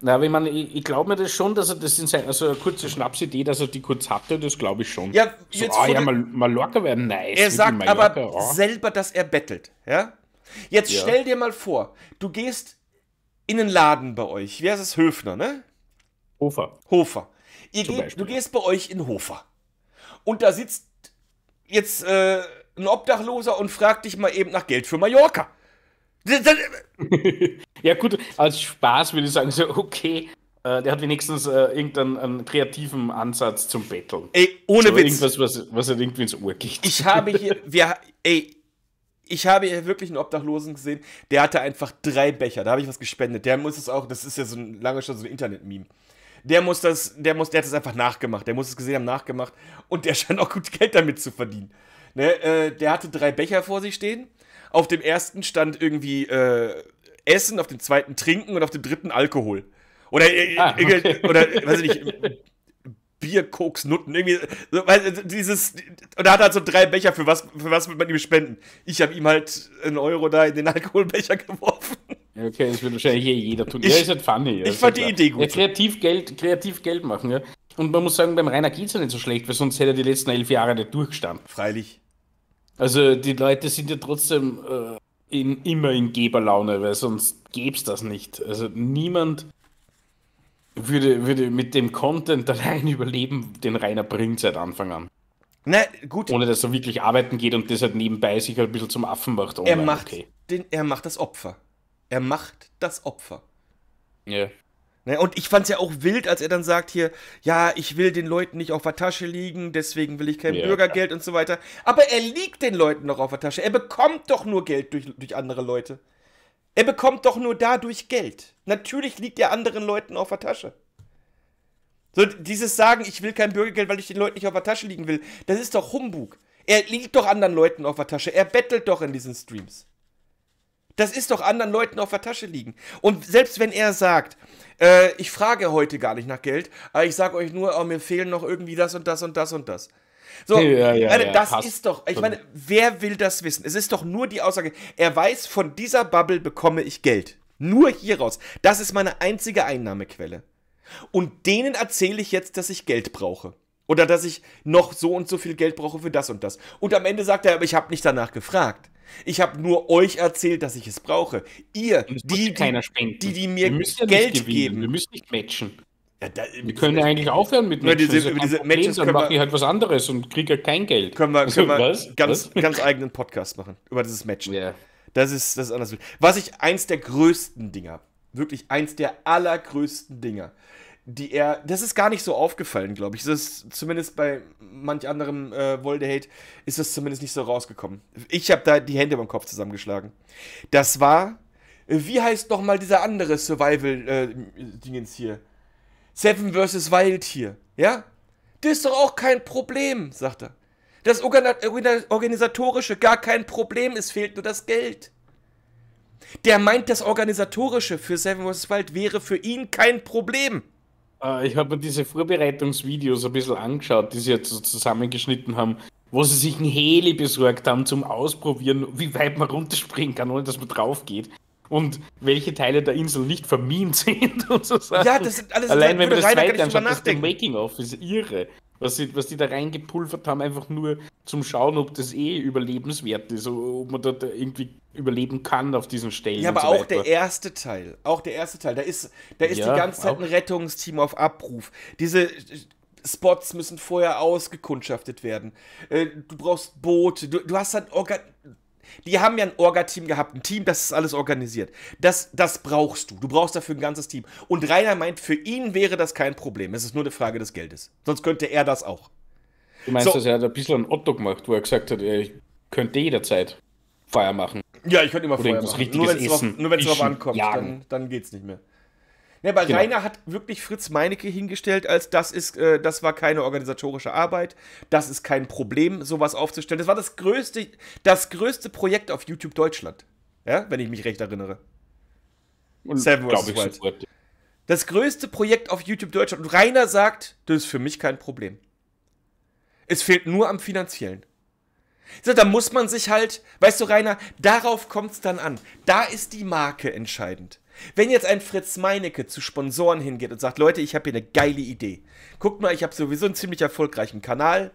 Na, ich meine, ich, ich glaube mir das schon, dass er das in seiner, also eine kurze Schnapsidee, dass er die kurz hatte, das glaube ich schon. Ja, jetzt so, ah, ja, mal, locker werden, nice. Er sagt aber oh. selber, dass er bettelt, ja? Jetzt ja. stell dir mal vor, du gehst in einen Laden bei euch, wer ist es? Höfner, ne? Hofer. Hofer. Geht, Beispiel, du ja. gehst bei euch in Hofer. Und da sitzt jetzt äh, ein Obdachloser und fragt dich mal eben nach Geld für Mallorca. ja, gut, als Spaß würde ich sagen, so, okay, äh, der hat wenigstens äh, irgendeinen kreativen Ansatz zum Betteln. Ey, ohne so Witz. Irgendwas, was, was halt irgendwie ins Ohr geht. Ich habe hier, wir, ey, ich habe hier wirklich einen Obdachlosen gesehen, der hatte einfach drei Becher, da habe ich was gespendet. Der muss es auch, das ist ja so ein lange schon so ein Internet-Meme. Der muss das, der muss, der hat es einfach nachgemacht, der muss es gesehen haben, nachgemacht und der scheint auch gut Geld damit zu verdienen. Ne, äh, der hatte drei Becher vor sich stehen auf dem ersten stand irgendwie äh, Essen, auf dem zweiten Trinken und auf dem dritten Alkohol. Oder, äh, ah, äh, okay. oder weiß ich nicht, Bier, Koks, Nutten, irgendwie, so, äh, dieses, und er hat halt so drei Becher, für was, für was wird man ihm spenden? Ich habe ihm halt einen Euro da in den Alkoholbecher geworfen. Okay, das würde wahrscheinlich hier eh jeder tun. Ich, ja, ist halt funny. Ja, ich fand ja halt die Idee gut. Ja, kreativ, Geld, kreativ Geld machen, ja. Und man muss sagen, beim Rainer geht es ja nicht so schlecht, weil sonst hätte er die letzten elf Jahre nicht durchgestanden. Freilich. Also die Leute sind ja trotzdem äh, in, immer in Geberlaune, weil sonst gäbe es das nicht. Also niemand würde, würde mit dem Content allein überleben, den Rainer bringt seit Anfang an. Na, ne, gut. Ohne dass er wirklich arbeiten geht und das halt nebenbei sich halt ein bisschen zum Affen macht. Er macht, okay. den, er macht das Opfer. Er macht das Opfer. Ja. Yeah. Ne, und ich fand es ja auch wild, als er dann sagt hier, ja, ich will den Leuten nicht auf der Tasche liegen, deswegen will ich kein ja, Bürgergeld und so weiter. Aber er liegt den Leuten noch auf der Tasche. Er bekommt doch nur Geld durch, durch andere Leute. Er bekommt doch nur dadurch Geld. Natürlich liegt er anderen Leuten auf der Tasche. So, dieses Sagen, ich will kein Bürgergeld, weil ich den Leuten nicht auf der Tasche liegen will, das ist doch Humbug. Er liegt doch anderen Leuten auf der Tasche. Er bettelt doch in diesen Streams. Das ist doch anderen Leuten auf der Tasche liegen. Und selbst wenn er sagt, äh, ich frage heute gar nicht nach Geld, aber ich sage euch nur, oh, mir fehlen noch irgendwie das und das und das und das. So, ja, ja, meine, ja, das passt. ist doch, ich meine, wer will das wissen? Es ist doch nur die Aussage, er weiß, von dieser Bubble bekomme ich Geld. Nur hieraus. Das ist meine einzige Einnahmequelle. Und denen erzähle ich jetzt, dass ich Geld brauche. Oder dass ich noch so und so viel Geld brauche für das und das. Und am Ende sagt er, aber ich habe nicht danach gefragt. Ich habe nur euch erzählt, dass ich es brauche. Ihr, die, die, die, die, mir Geld ja geben. Wir müssen nicht matchen. Ja, da, wir können ja eigentlich aufhören mit Matchen. Diese, diese Problem, Matches dann mache ich halt was anderes und kriege ja halt kein Geld. Können wir, also können wir was? Ganz, was? ganz eigenen Podcast machen über dieses Matchen. Yeah. Das, ist, das ist anders. Was ich eins der größten Dinger, wirklich eins der allergrößten Dinger, die er, das ist gar nicht so aufgefallen, glaube ich. Das ist zumindest bei manch anderem äh, Voldehate ist das zumindest nicht so rausgekommen. Ich habe da die Hände beim Kopf zusammengeschlagen. Das war, wie heißt noch mal dieser andere Survival-Dingens äh, hier? Seven vs. Wild hier, ja? Das ist doch auch kein Problem, sagt er. Das Organisatorische gar kein Problem, es fehlt nur das Geld. Der meint, das Organisatorische für Seven vs. Wild wäre für ihn kein Problem. Äh, ich habe mir diese Vorbereitungsvideos ein bisschen angeschaut, die sie jetzt so zusammengeschnitten haben, wo sie sich ein Heli besorgt haben zum Ausprobieren, wie weit man runterspringen kann, ohne dass man drauf geht und welche Teile der Insel nicht vermint sind und so Sachen. Ja, das sind alles Allein wenn man das zweite anschaut, das Making-of ist irre. Was die, was die da reingepulvert haben, einfach nur zum Schauen, ob das eh überlebenswert ist, ob man dort irgendwie überleben kann auf diesen Stellen. Ja, aber so auch weiter. der erste Teil. Auch der erste Teil. Da ist, da ist ja, die ganze Zeit ein Rettungsteam auf Abruf. Diese äh, Spots müssen vorher ausgekundschaftet werden. Äh, du brauchst Boote. Du, du hast dann. Organ die haben ja ein Orga-Team gehabt, ein Team, das ist alles organisiert. Das, das brauchst du. Du brauchst dafür ein ganzes Team. Und Rainer meint, für ihn wäre das kein Problem. Es ist nur eine Frage des Geldes. Sonst könnte er das auch. Du meinst, so. dass er ein bisschen einen Otto gemacht, wo er gesagt hat, ich könnte jederzeit Feier machen. Ja, ich könnte immer Oder Feuer machen. Nur wenn es drauf ankommt, jagen. dann, geht es nicht mehr. Ne, aber genau. Rainer hat wirklich Fritz Meinecke hingestellt, als das ist, äh, das war keine organisatorische Arbeit, das ist kein Problem, sowas aufzustellen. Das war das größte, das größte Projekt auf YouTube Deutschland. Ja, wenn ich mich recht erinnere. Und Seven vs. Wild. So das größte Projekt auf YouTube Deutschland. Und Rainer sagt, das ist für mich kein Problem. Es fehlt nur am Finanziellen. Da muss man sich halt, weißt du, Rainer, darauf kommt es dann an. Da ist die Marke entscheidend. Wenn jetzt ein Fritz Meinecke zu Sponsoren hingeht und sagt, Leute, ich habe hier eine geile Idee. Guckt mal, ich habe sowieso einen ziemlich erfolgreichen Kanal.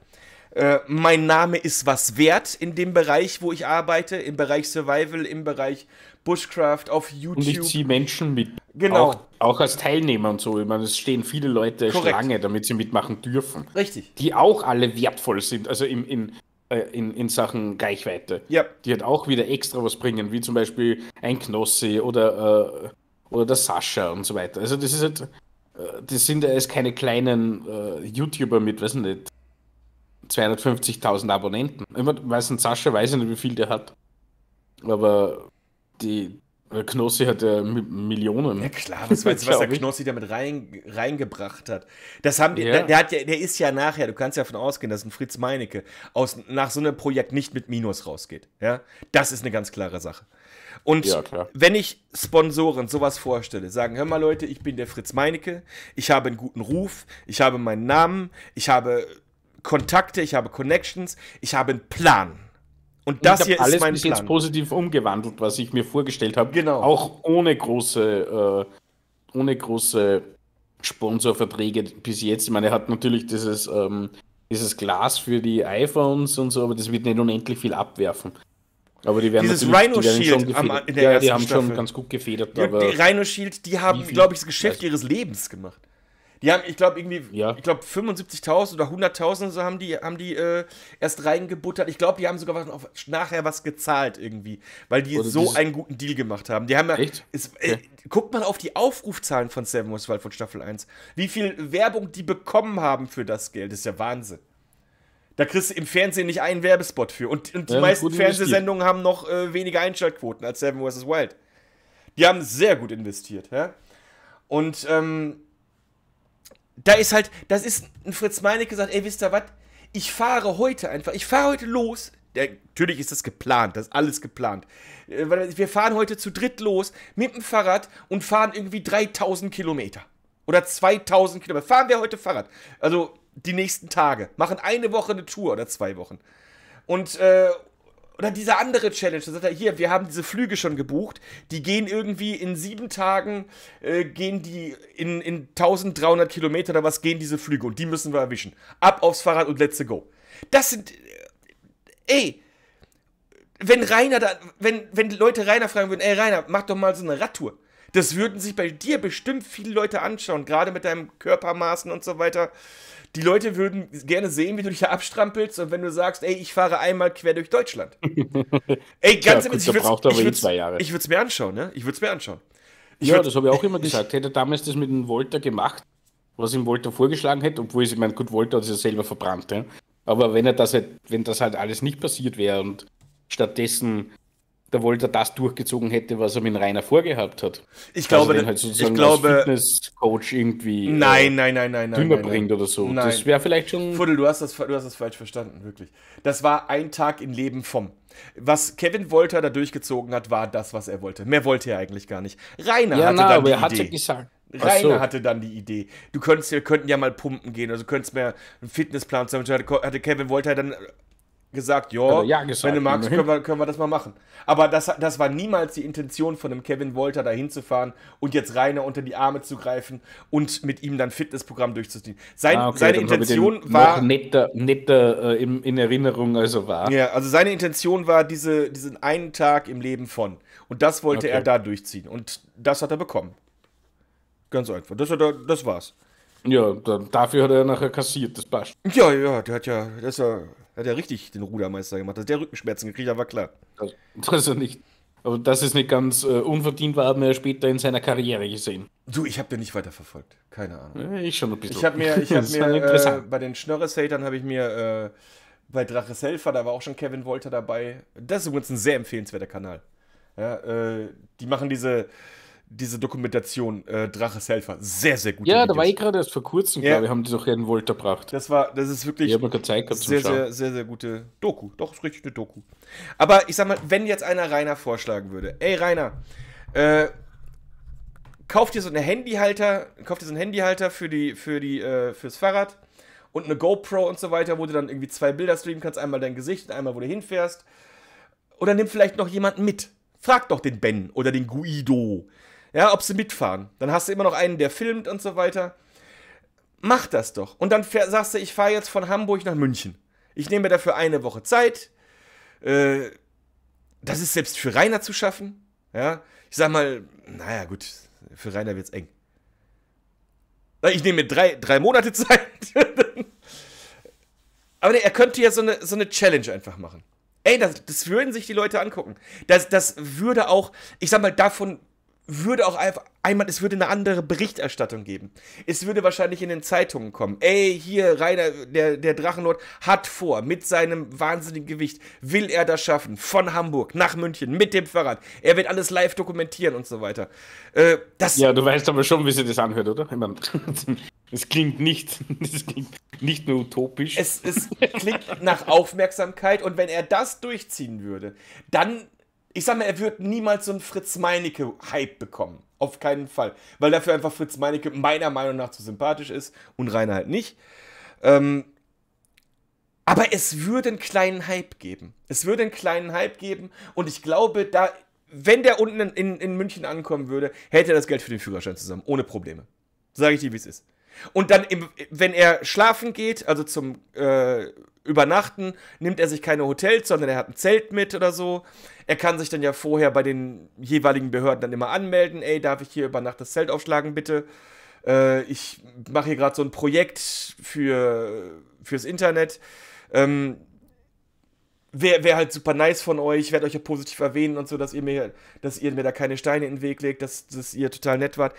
Äh, mein Name ist was wert in dem Bereich, wo ich arbeite, im Bereich Survival, im Bereich Bushcraft, auf YouTube. Und ich ziehe Menschen mit. Genau. Auch, auch, als Teilnehmer und so. Ich meine, es stehen viele Leute Korrekt. Schlange, damit sie mitmachen dürfen. Richtig. Die auch alle wertvoll sind. Also im, im äh, in, in Sachen Reichweite. Ja. Die halt auch wieder extra was bringen, wie zum Beispiel ein Knossi oder, äh, oder der Sascha und so weiter. Also das ist halt, äh, das sind ja jetzt keine kleinen äh, YouTuber mit, weiß nicht, 250.000 Abonnenten. Ich weiß nicht, Sascha weiß nicht, wie viel der hat. Aber die, äh, Knossi hat ja Millionen. Ja klar, was meinst du, was der Knossi damit rein, reingebracht hat? Das haben die, yeah. der, der, hat ja, der ist ja nachher, du kannst ja davon ausgehen, dass ein Fritz Meinecke aus, nach so einem Projekt nicht mit Minus rausgeht. Ja? Das ist eine ganz klare Sache. Und ja, wenn ich Sponsoren sowas vorstelle, sagen, hör mal Leute, ich bin der Fritz Meinecke, ich habe einen guten Ruf, ich habe meinen Namen, ich habe Kontakte, ich habe Connections, ich habe einen Plan und das hier alles ist mein bis Plan. jetzt positiv umgewandelt, was ich mir vorgestellt habe. Genau. Auch ohne große, äh, ohne große Sponsorverträge bis jetzt. Ich meine, er hat natürlich dieses, ähm, dieses Glas für die iPhones und so, aber das wird nicht unendlich viel abwerfen. Aber die werden Dieses Rhino die werden Shield am, in der ja, ersten die haben Staffel. schon ganz gut gefedert. Die, die Rhino Shield, die haben, glaube ich, das Geschäft ihres Lebens gemacht. Die haben, ich glaube, irgendwie, ja. ich glaube, 75.000 oder 100.000 so haben die, haben die äh, erst reingebuttert. Ich glaube, die haben sogar was, auf, nachher was gezahlt irgendwie, weil die oder so einen guten Deal gemacht haben. Die haben ja, Echt? Es, äh, okay. guckt mal auf die Aufrufzahlen von Seven West Wild von Staffel 1. Wie viel Werbung die bekommen haben für das Geld, das ist ja Wahnsinn. Da kriegst du im Fernsehen nicht einen Werbespot für. Und, und die ja, meisten Fernsehsendungen haben noch äh, weniger Einschaltquoten als Seven vs. Wild. Die haben sehr gut investiert. Ja? Und ähm, da ist halt, das ist ein Fritz Meinecke sagt, ey, wisst ihr was? Ich fahre heute einfach, ich fahre heute los. Ja, natürlich ist das geplant, das ist alles geplant. Äh, wir fahren heute zu dritt los mit dem Fahrrad und fahren irgendwie 3000 Kilometer. Oder 2000 Kilometer. Fahren wir heute Fahrrad. Also die nächsten Tage. Machen eine Woche eine Tour oder zwei Wochen. Und, äh, oder diese andere Challenge, da sagt er, hier, wir haben diese Flüge schon gebucht, die gehen irgendwie in sieben Tagen, äh, gehen die in, in 1300 Kilometer oder was, gehen diese Flüge und die müssen wir erwischen. Ab aufs Fahrrad und let's go. Das sind, äh, ey, wenn Rainer da, wenn, wenn Leute Rainer fragen würden, ey Rainer, mach doch mal so eine Radtour. Das würden sich bei dir bestimmt viele Leute anschauen, gerade mit deinem Körpermaßen und so weiter. Die Leute würden gerne sehen, wie du dich da abstrampelst und wenn du sagst, ey, ich fahre einmal quer durch Deutschland. ey, ganz ja, gut, ich würde eh es mir anschauen, ne? Ich würde es mir anschauen. Ich ja, würd, das habe ich auch immer gesagt. Hätte er damals das mit dem Volta gemacht, was ihm Volta vorgeschlagen hätte, obwohl ich meine, gut, Volta hat es ja selber verbrannt, ne? Aber wenn er das halt, wenn das halt alles nicht passiert wäre und stattdessen der Wolter das durchgezogen hätte, was er mit Rainer vorgehabt hat. Ich glaube, also halt ich glaube, Fitnesscoach irgendwie äh, nein, nein, nein, nein, nein, nein, bringt oder so. Nein. Das wäre vielleicht schon. Fuddel, du hast das, du hast das falsch verstanden, wirklich. Das war ein Tag im Leben vom. Was Kevin Wolter da durchgezogen hat, war das, was er wollte. Mehr wollte er eigentlich gar nicht. Rainer ja, hatte na, dann die er Idee. gesagt. Rainer so. hatte dann die Idee. Du könntest, wir könnten ja mal pumpen gehen, also könntest mehr einen Fitnessplan zum hatte Kevin Wolter dann gesagt, jo, also, ja, gesagt, wenn du magst, können wir, können wir das mal machen. Aber das, das war niemals die Intention von dem Kevin Wolter, da hinzufahren und jetzt Rainer unter die Arme zu greifen und mit ihm dann Fitnessprogramm durchzuziehen. Sein, ah, okay, seine Intention war. netter, netter äh, in, in, Erinnerung, also war. Ja, also seine Intention war diese, diesen einen Tag im Leben von. Und das wollte okay. er da durchziehen. Und das hat er bekommen. Ganz einfach. Das, hat er, das war's. Ja, dafür hat er nachher kassiert, das passt. Ja, ja, der hat ja, das ja, hat ja richtig den Rudermeister gemacht, dass der Rückenschmerzen gekriegt aber klar. Das, ist ja nicht. Aber das ist nicht ganz äh, unverdient, war man ja später in seiner Karriere gesehen. Du, ich habe den nicht weiterverfolgt. Keine Ahnung. Ich schon ein bisschen. Ich habe mir, ich hab mir äh, bei den Schnörres-Hatern habe ich mir äh, bei Drache Selfer, da war auch schon Kevin Wolter dabei. Das ist übrigens ein sehr empfehlenswerter Kanal. Ja, äh, die machen diese diese Dokumentation äh, Draches Helfer. Sehr, sehr gut. Ja, da war ich gerade erst vor kurzem, ja. glaube ich, haben die doch Herrn Wolter gebracht. Das war, das ist wirklich gezeigt, sehr, sehr, sehr, sehr gute Doku. Doch, ist richtig eine Doku. Aber ich sag mal, wenn jetzt einer Rainer vorschlagen würde, ey Rainer, äh, kauf dir so einen Handyhalter, kauf dir so einen Handyhalter für die, für die, äh, fürs Fahrrad und eine GoPro und so weiter, wo du dann irgendwie zwei Bilder streamen kannst, einmal dein Gesicht und einmal, wo du hinfährst. Oder nimm vielleicht noch jemanden mit. Frag doch den Ben oder den Guido ja, ob sie mitfahren. Dann hast du immer noch einen, der filmt und so weiter. Mach das doch. Und dann fähr, sagst du, ich fahre jetzt von Hamburg nach München. Ich nehme dafür eine Woche Zeit. Äh, das ist selbst für Rainer zu schaffen. Ja, ich sag mal, naja, gut, für Rainer wird's eng. Ich nehme mir drei, drei Monate Zeit. Aber er könnte ja so eine, so eine Challenge einfach machen. Ey, das, das würden sich die Leute angucken. Das, das würde auch, ich sag mal, davon würde auch einfach einmal, es würde eine andere Berichterstattung geben. Es würde wahrscheinlich in den Zeitungen kommen. Ey, hier Rainer, der, der Drachenlord hat vor, mit seinem wahnsinnigen Gewicht will er das schaffen. Von Hamburg nach München mit dem Fahrrad. Er wird alles live dokumentieren und so weiter. Äh, das ja, du weißt aber schon, wie sich das anhört, oder? Ich meine, es klingt nicht, es klingt nicht nur utopisch. Es, es klingt nach Aufmerksamkeit und wenn er das durchziehen würde, dann ich sag mal, er wird niemals so einen Fritz Meinecke-Hype bekommen. Auf keinen Fall. Weil dafür einfach Fritz Meinecke meiner Meinung nach zu sympathisch ist und Rainer halt nicht. Ähm, aber es würde einen kleinen Hype geben. Es würde einen kleinen Hype geben und ich glaube, da, wenn der unten in, in, München ankommen würde, hätte er das Geld für den Führerschein zusammen. Ohne Probleme. Sage ich dir, wie es ist. Und dann, im, wenn er schlafen geht, also zum äh, Übernachten, nimmt er sich keine Hotels, sondern er hat ein Zelt mit oder so. Er kann sich dann ja vorher bei den jeweiligen Behörden dann immer anmelden. Ey, darf ich hier über Nacht das Zelt aufschlagen, bitte? Äh, ich mache hier gerade so ein Projekt für, fürs Internet. Ähm, wäre wär halt super nice von euch. Ich werde euch ja positiv erwähnen und so, dass ihr mir, dass ihr mir da keine Steine in den Weg legt, dass, dass ihr total nett wart.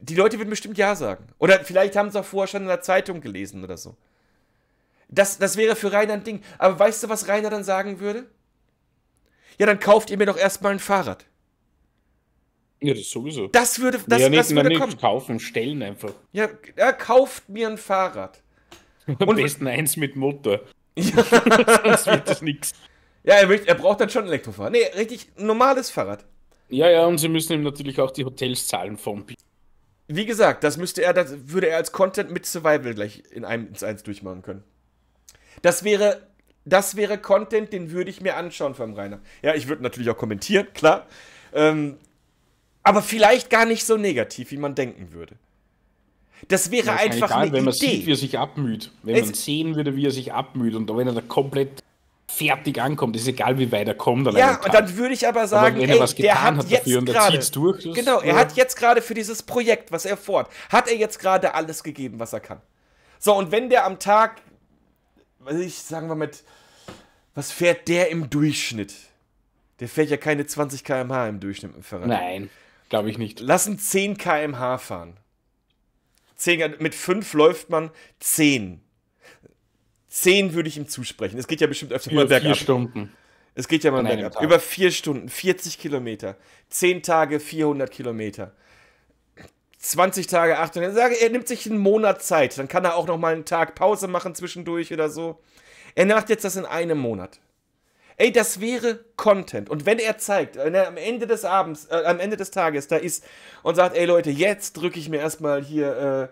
Die Leute würden bestimmt Ja sagen. Oder vielleicht haben sie auch vorher schon in der Zeitung gelesen oder so. Das, das wäre für Rainer ein Ding. Aber weißt du, was Rainer dann sagen würde? Ja, dann kauft ihr mir doch erstmal ein Fahrrad. Ja, das sowieso. Das würde, das, ja, nicht, das würde kommen. kaufen, stellen einfach. Ja, er kauft mir ein Fahrrad. Am und besten eins mit Motor. Ja. Sonst wird das nichts. Ja, er, will, er braucht dann schon Elektrofahrer. Nee, richtig normales Fahrrad. Ja, ja, und sie müssen ihm natürlich auch die Hotels zahlen vom P Wie gesagt, das müsste er, das würde er als Content mit Survival gleich in einem ins Eins durchmachen können. Das wäre, das wäre Content, den würde ich mir anschauen vom Rainer. Ja, ich würde natürlich auch kommentieren, klar. Ähm, aber vielleicht gar nicht so negativ, wie man denken würde. Das wäre ja, das einfach egal, eine wenn man Idee. sieht, wie er sich abmüht. Wenn es man sehen würde, wie er sich abmüht und wenn er da komplett fertig ankommt, ist egal, wie weit er kommt. Ja, und dann würde ich aber sagen, aber ey, der hat, hat jetzt gerade, durch, genau, er ja. hat jetzt gerade für dieses Projekt, was er fordert, hat er jetzt gerade alles gegeben, was er kann. So, und wenn der am Tag, was ich, sagen wir mit, was fährt der im Durchschnitt? Der fährt ja keine 20 km/h im Durchschnitt im Ferrari. Nein, glaube ich nicht. Lassen 10 km/h fahren zehn, mit fünf läuft man zehn. Zehn würde ich ihm zusprechen. Es geht ja bestimmt öfter Über mal bergab. Über Vier Stunden. Es geht ja mal An bergab. Über vier Stunden, 40 Kilometer. Zehn Tage, 400 Kilometer. 20 Tage, 800. Sage, er nimmt sich einen Monat Zeit. Dann kann er auch noch mal einen Tag Pause machen zwischendurch oder so. Er macht jetzt das in einem Monat. Ey, das wäre Content. Und wenn er zeigt, wenn äh, ne, er am Ende des Abends, äh, am Ende des Tages da ist und sagt, ey Leute, jetzt drücke ich mir erstmal hier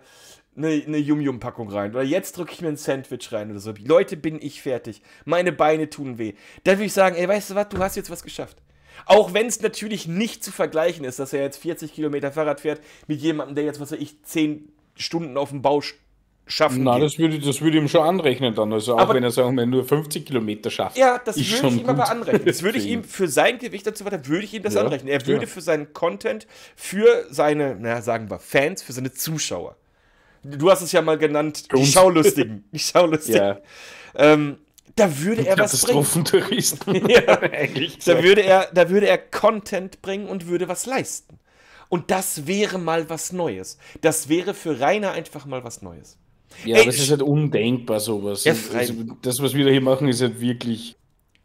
eine äh, ne, ne Yum-Yum-Packung rein oder jetzt drücke ich mir ein Sandwich rein oder so. Leute, bin ich fertig. Meine Beine tun weh. Dann würde ich sagen, ey, weißt du was, du hast jetzt was geschafft. Auch wenn es natürlich nicht zu vergleichen ist, dass er jetzt 40 Kilometer Fahrrad fährt mit jemandem, der jetzt, was weiß ich, 10 Stunden auf dem Bau steht schaffen. Na, das würde, das würde ihm schon anrechnen dann. Also aber auch wenn er sagen wir nur 50 Kilometer schafft. Ja, das würde ich ihm aber anrechnen. Das würde ich ihm für sein Gewicht dazu weiter, würde ich ihm das ja, anrechnen. Er würde ja. für seinen Content, für seine, naja, sagen wir, Fans, für seine Zuschauer. Du hast es ja mal genannt, die Schaulustigen. Die Schaulustigen. Ja. Ähm, da würde er was bringen. ja. Eigentlich da würde er, da würde er Content bringen und würde was leisten. Und das wäre mal was Neues. Das wäre für Rainer einfach mal was Neues. Ja, Ey, aber es ist halt undenkbar, sowas. Ja, also, das, was wir da hier machen, ist halt wirklich.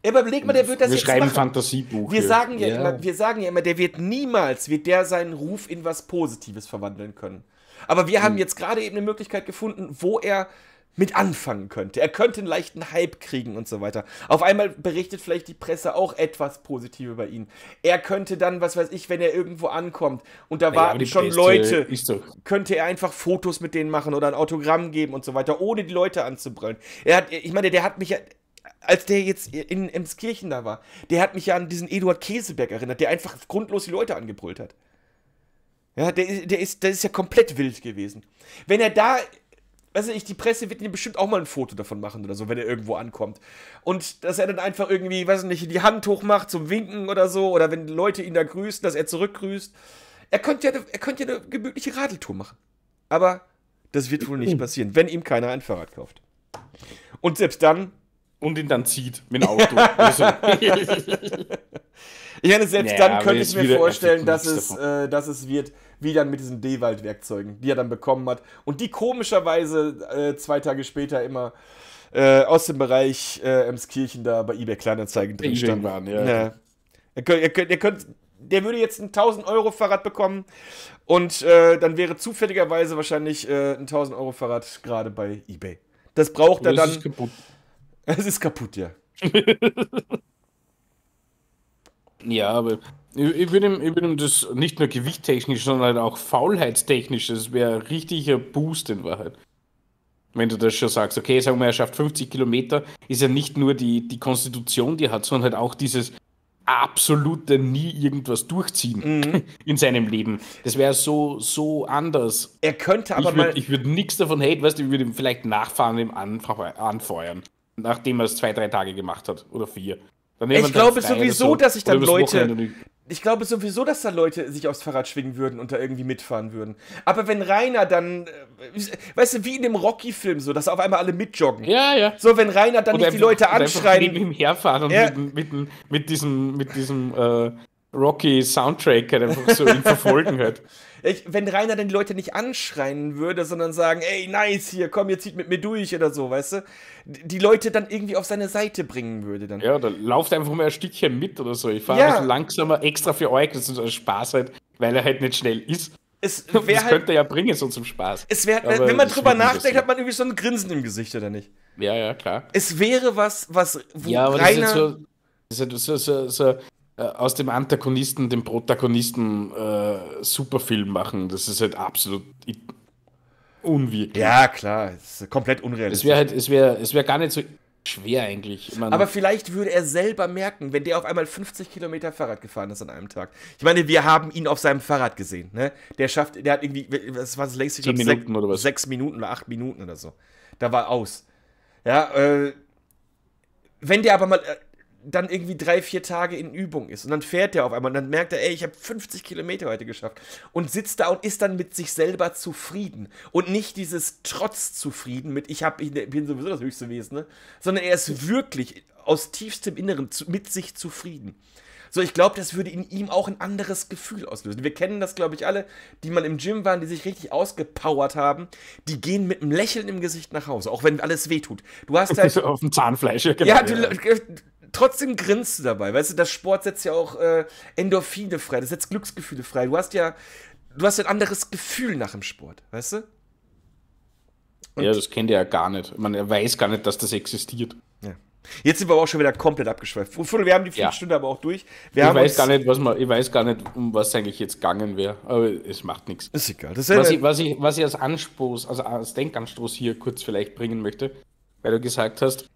Ja, aber überleg mal, der wird das wir jetzt schreiben machen. Fantasiebuch. Wir sagen ja, ja, Immer, wir sagen ja immer, der wird niemals, wird der seinen Ruf in was Positives verwandeln können. Aber wir haben hm. jetzt gerade eben eine Möglichkeit gefunden, wo er mit anfangen könnte. Er könnte einen leichten Hype kriegen und so weiter. Auf einmal berichtet vielleicht die Presse auch etwas Positives über ihn. Er könnte dann, was weiß ich, wenn er irgendwo ankommt und da naja, warten schon Beste Leute, so. könnte er einfach Fotos mit denen machen oder ein Autogramm geben und so weiter, ohne die Leute anzubrüllen. Er hat, ich meine, der hat mich als der jetzt in Emskirchen da war, der hat mich ja an diesen Eduard Käseberg erinnert, der einfach grundlos die Leute angebrüllt hat. Ja, der, der, ist, der ist ja komplett wild gewesen. Wenn er da weiß ich, die Presse wird ihm bestimmt auch mal ein Foto davon machen oder so, wenn er irgendwo ankommt. Und dass er dann einfach irgendwie, weiß ich nicht, die Hand hochmacht zum Winken oder so, oder wenn Leute ihn da grüßen, dass er zurückgrüßt. Er könnte ja, er könnte ja eine gemütliche Radeltour machen. Aber das wird wohl nicht hm. passieren, wenn ihm keiner ein Fahrrad kauft. Und selbst dann. Und ihn dann zieht mit dem Auto. Also. Ich meine, selbst naja, dann könnte ich mir vorstellen, dass es, äh, dass es wird, wie dann mit diesen d wald werkzeugen die er dann bekommen hat. Und die komischerweise äh, zwei Tage später immer äh, aus dem Bereich äh, Emskirchen da bei eBay Kleinanzeigen drin standen. Waren, ja. ja. Er könnt, er könnt, er könnt, der würde jetzt ein 1000-Euro-Fahrrad bekommen und äh, dann wäre zufälligerweise wahrscheinlich äh, ein 1000-Euro-Fahrrad gerade bei eBay. Das braucht Oder er dann. Es ist kaputt. Es ist kaputt, ja. Ja, aber ich, ich würde ihm, würd ihm das nicht nur gewichttechnisch, sondern halt auch faulheitstechnisch, das wäre ein richtiger Boost in Wahrheit. Wenn du das schon sagst, okay, sagen wir, er schafft 50 Kilometer, ist ja nicht nur die, die Konstitution, die er hat, sondern halt auch dieses absolute nie irgendwas durchziehen mhm. in seinem Leben. Das wäre so, so anders. Er könnte aber ich würd, mal. Ich würde nichts davon hate, weißt du, ich würde ihm vielleicht nachfahren, ihm anfeuern, nachdem er es zwei, drei Tage gemacht hat oder vier ich glaube sowieso, so, dass sich dann Leute. Ich glaube sowieso, dass da Leute sich aufs Fahrrad schwingen würden und da irgendwie mitfahren würden. Aber wenn Rainer dann, äh, weißt du, wie in dem Rocky-Film so, dass auf einmal alle mitjoggen. Ja, ja. So, wenn Rainer dann oder nicht die Leute anschreien. Neben ihm herfahren ja. mit, mit, mit, diesem, mit diesem äh, Rocky-Soundtrack halt einfach so ihn verfolgen halt. Ich, wenn Rainer dann die Leute nicht anschreien würde, sondern sagen, ey, nice hier, komm, jetzt zieht mit mir durch oder so, weißt du? Die Leute dann irgendwie auf seine Seite bringen würde dann. Ja, da lauft einfach mal ein Stückchen mit oder so. Ich fahre ja. langsamer extra für euch, das ist ein Spaß halt, weil er halt nicht schnell ist. Es das halt, könnte ja bringen, so zum Spaß. Es wär, wenn man drüber nachdenkt, hat man irgendwie so ein Grinsen im Gesicht, oder nicht? Ja, ja, klar. Es wäre was, was wo ja, aber Rainer... Das ist so, so, so, so äh, aus dem Antagonisten, dem Protagonisten äh, Superfilm machen. Das ist halt absolut unwirklich. Ja, klar, es ist komplett unrealistisch. Es wäre halt, es wäre, es wäre gar nicht so schwer eigentlich. Meine, Aber vielleicht würde er selber merken, wenn der auf einmal 50 Kilometer Fahrrad gefahren ist an einem Tag. Ich meine, wir haben ihn auf seinem Fahrrad gesehen. Ne? Der schafft, der hat irgendwie, was war das längste? Zehn Minuten oder was? Sechs Minuten oder acht Minuten oder so. Da war aus. Ja, äh, wenn der aber mal äh, dann irgendwie drei, vier Tage in Übung ist. Und dann fährt er auf einmal und dann merkt er, ey, ich habe 50 Kilometer heute geschafft. Und sitzt da und ist dann mit sich selber zufrieden. Und nicht dieses Trotz zufrieden mit, ich, hab, ich bin sowieso das höchste Wesen, ne? sondern er ist wirklich aus tiefstem Inneren zu, mit sich zufrieden. So, ich glaube, das würde in ihm auch ein anderes Gefühl auslösen. Wir kennen das, glaube ich, alle, die mal im Gym waren, die sich richtig ausgepowert haben. Die gehen mit einem Lächeln im Gesicht nach Hause, auch wenn alles wehtut. Du hast halt. Auf dem Zahnfleisch, genau. Ja, du, trotzdem grinst du dabei. Weißt du, das Sport setzt ja auch äh, Endorphine frei, das setzt Glücksgefühle frei. Du hast ja, du hast ein anderes Gefühl nach dem Sport, weißt du? Und ja, das kennt er ja gar nicht. Man weiß gar nicht, dass das existiert. Jetzt sind wir aber auch schon wieder komplett abgeschweift. Wir haben die Viertelstunde ja. aber auch durch. Wir ich, weiß gar nicht, was man, ich weiß gar nicht, um was eigentlich jetzt gegangen wäre, aber es macht nichts. Ist egal. Das ist was, ich, was, ich, was ich als Anstoß, also als Denkanstoß hier kurz vielleicht bringen möchte, weil du gesagt hast,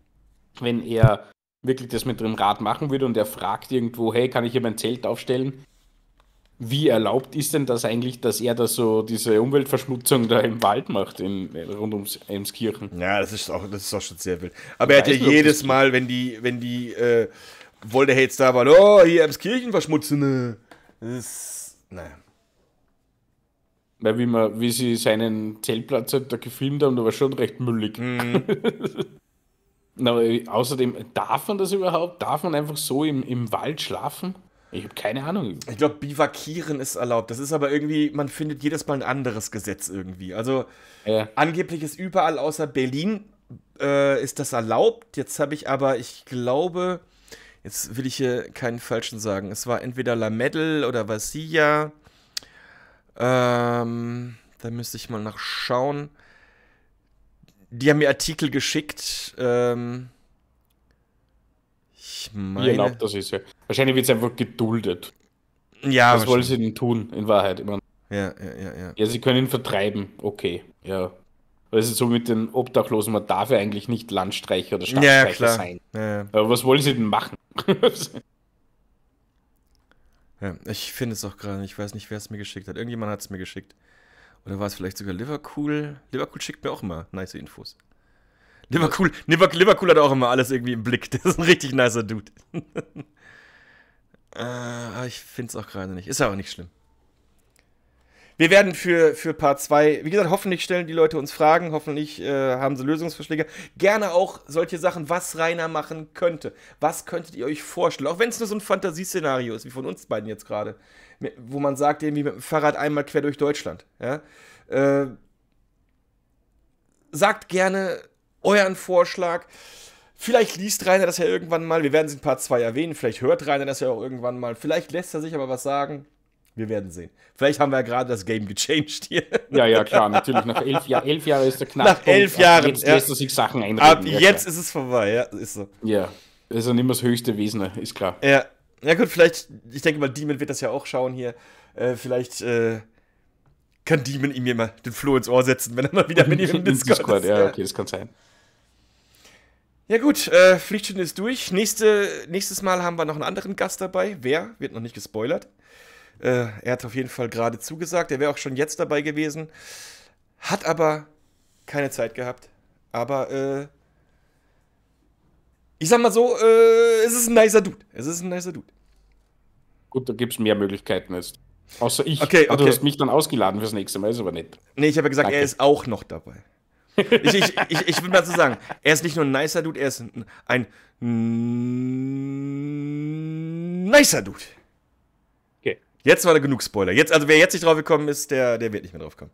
wenn er wirklich das mit dem Rad machen würde und er fragt irgendwo, hey, kann ich hier mein Zelt aufstellen? Wie erlaubt ist denn das eigentlich, dass er da so diese Umweltverschmutzung da im Wald macht, in, rund ums Emskirchen? Ja, das ist, auch, das ist auch schon sehr wild. Aber ich er hat ja jedes Mal, wenn die, wenn die äh, Wolderhates da waren, oh, hier Emskirchen verschmutzen. Äh, das ist, naja. Weil wie, man, wie sie seinen Zeltplatz halt da gefilmt haben, da war schon recht müllig. Mhm. Na, äh, außerdem, äh, darf man das überhaupt? Darf man einfach so im, im Wald schlafen? Ich habe keine Ahnung. Ich glaube, Bivakieren ist erlaubt. Das ist aber irgendwie, man findet jedes Mal ein anderes Gesetz irgendwie. Also ja. angeblich ist überall außer Berlin äh, ist das erlaubt. Jetzt habe ich aber, ich glaube, jetzt will ich hier keinen falschen sagen. Es war entweder La Medel oder Vasilla. Ähm, da müsste ich mal nachschauen die haben mir Artikel geschickt. Ähm, ich meine. Ich glaube, das ist ja. Wahrscheinlich wird es einfach geduldet. Ja. Was wollen sie denn tun, in Wahrheit? Ich ja, ja, ja, ja. Ja, sie können ihn vertreiben, okay, ja. Weil es ist so mit den Obdachlosen, man darf ja eigentlich nicht Landstreicher oder Stadtstreicher ja, klar. sein. Ja, ja. Aber was wollen sie denn machen? ja, ich finde es auch gerade, ich weiß nicht, wer es mir geschickt hat. Irgendjemand hat es mir geschickt. Oder war es vielleicht sogar Liverpool? Liverpool schickt mir auch immer nice Infos. Liverpool, Liverpool, Liverpool hat auch immer alles irgendwie im Blick. Das ist ein richtig nicer Dude. äh, ich finde es auch gerade nicht. Ist ja auch nicht schlimm wir werden für, für Part 2, wie gesagt, hoffentlich stellen die Leute uns Fragen, hoffentlich äh, haben sie Lösungsvorschläge. Gerne auch solche Sachen, was Rainer machen könnte. Was könntet ihr euch vorstellen? Auch wenn es nur so ein Fantasieszenario ist, wie von uns beiden jetzt gerade. Wo man sagt, irgendwie mit dem Fahrrad einmal quer durch Deutschland. Ja? Äh, sagt gerne euren Vorschlag. Vielleicht liest Rainer das ja irgendwann mal. Wir werden es in Part 2 erwähnen. Vielleicht hört Rainer das ja auch irgendwann mal. Vielleicht lässt er sich aber was sagen. Wir werden sehen. Vielleicht haben wir ja gerade das Game gechanged hier. Ja, ja, klar, natürlich. Nach elf, Jahr, elf Jahren ist der Knackpunkt. Nach elf Jahren. Jetzt ja. lässt er sich Sachen einreden. Ab ja, jetzt klar. ist es vorbei, ja, ist so. Ja, Ist ja nicht mehr das höchste Wesen, ist klar. Ja, ja gut, vielleicht, ich denke mal, Demon wird das ja auch schauen hier. Äh, vielleicht äh, kann Demon ihm mal den Floh ins Ohr setzen, wenn er mal wieder mit ihm im Discord, Discord ist. Ja, ja, okay, das kann sein. Ja gut, äh, Pflichtstunde ist durch. Nächste, nächstes Mal haben wir noch einen anderen Gast dabei. Wer? Wird noch nicht gespoilert. Äh, er hat auf jeden Fall gerade zugesagt. Er wäre auch schon jetzt dabei gewesen, hat aber keine Zeit gehabt. Aber äh, ich sag mal so, äh, es ist ein nicer Dude. Es ist ein nicer Dude. Gut, da gibt es mehr Möglichkeiten jetzt. Außer ich. Okay, okay. du hast mich dann ausgeladen fürs nächste Mal, ist aber nett. Nee, ich habe ja gesagt, Danke. er ist auch noch dabei. ich, ich, ich, ich würde mal so sagen, er ist nicht nur ein nicer Dude, er ist ein nicer Dude. Jetzt war da genug Spoiler. Jetzt, also wer jetzt nicht drauf gekommen ist, der, der wird nicht mehr drauf kommen.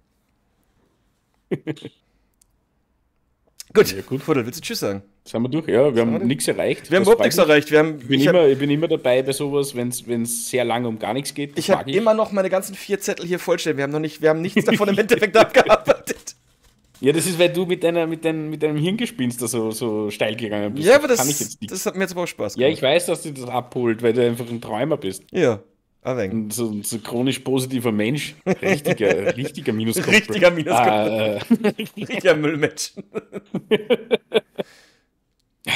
Gut. Ja, gut. Fuddel, willst du Tschüss sagen? Sind wir durch? Ja, wir haben nichts erreicht. Wir haben überhaupt nichts erreicht. Wir haben, ich, bin ich immer, hab, ich bin immer dabei bei sowas, wenn es sehr lange um gar nichts geht. Ich habe immer noch meine ganzen vier Zettel hier vollstellen. Wir haben noch nicht, wir haben nichts davon im Endeffekt abgearbeitet. Ja, das ist, weil du mit, deiner, mit, dein, mit deinem Hirngespinst da so, so steil gegangen bist. Ja, aber das, das, das hat mir jetzt aber auch Spaß gemacht. Ja, ich weiß, dass du das abholt, weil du einfach ein Träumer bist. Ja. Ah, Ein so, so chronisch positiver Mensch. Richtiger, richtiger Minuskopf. Richtiger Minuskopf. Ah, äh. richtiger Müllmensch.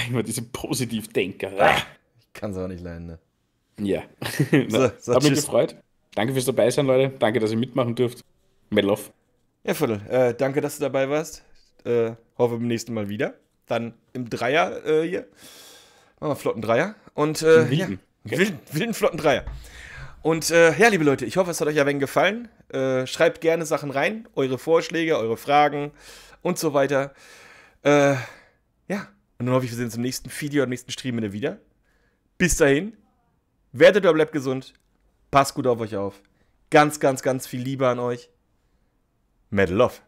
Immer diese Positivdenker. Ah. Ah. Ich kann es auch nicht leiden, ne? Ja. So, so, Hat mich gefreut. Danke fürs dabei sein, Leute. Danke, dass ihr mitmachen dürft. Medal off. Ja, Viertel. Äh, danke, dass du dabei warst. Äh, hoffe beim nächsten Mal wieder. Dann im Dreier äh, hier. Machen wir flotten Dreier. Und äh, wilden. Ja. Wilden, wilden flotten Dreier. Und äh, ja, liebe Leute, ich hoffe, es hat euch ja wenn gefallen. Äh, schreibt gerne Sachen rein, eure Vorschläge, eure Fragen und so weiter. Äh, ja, und dann hoffe ich, wir sehen uns im nächsten Video, im nächsten Stream wieder. Bis dahin, werdet oder bleibt gesund. Passt gut auf euch auf. Ganz, ganz, ganz viel Liebe an euch. Metal Love.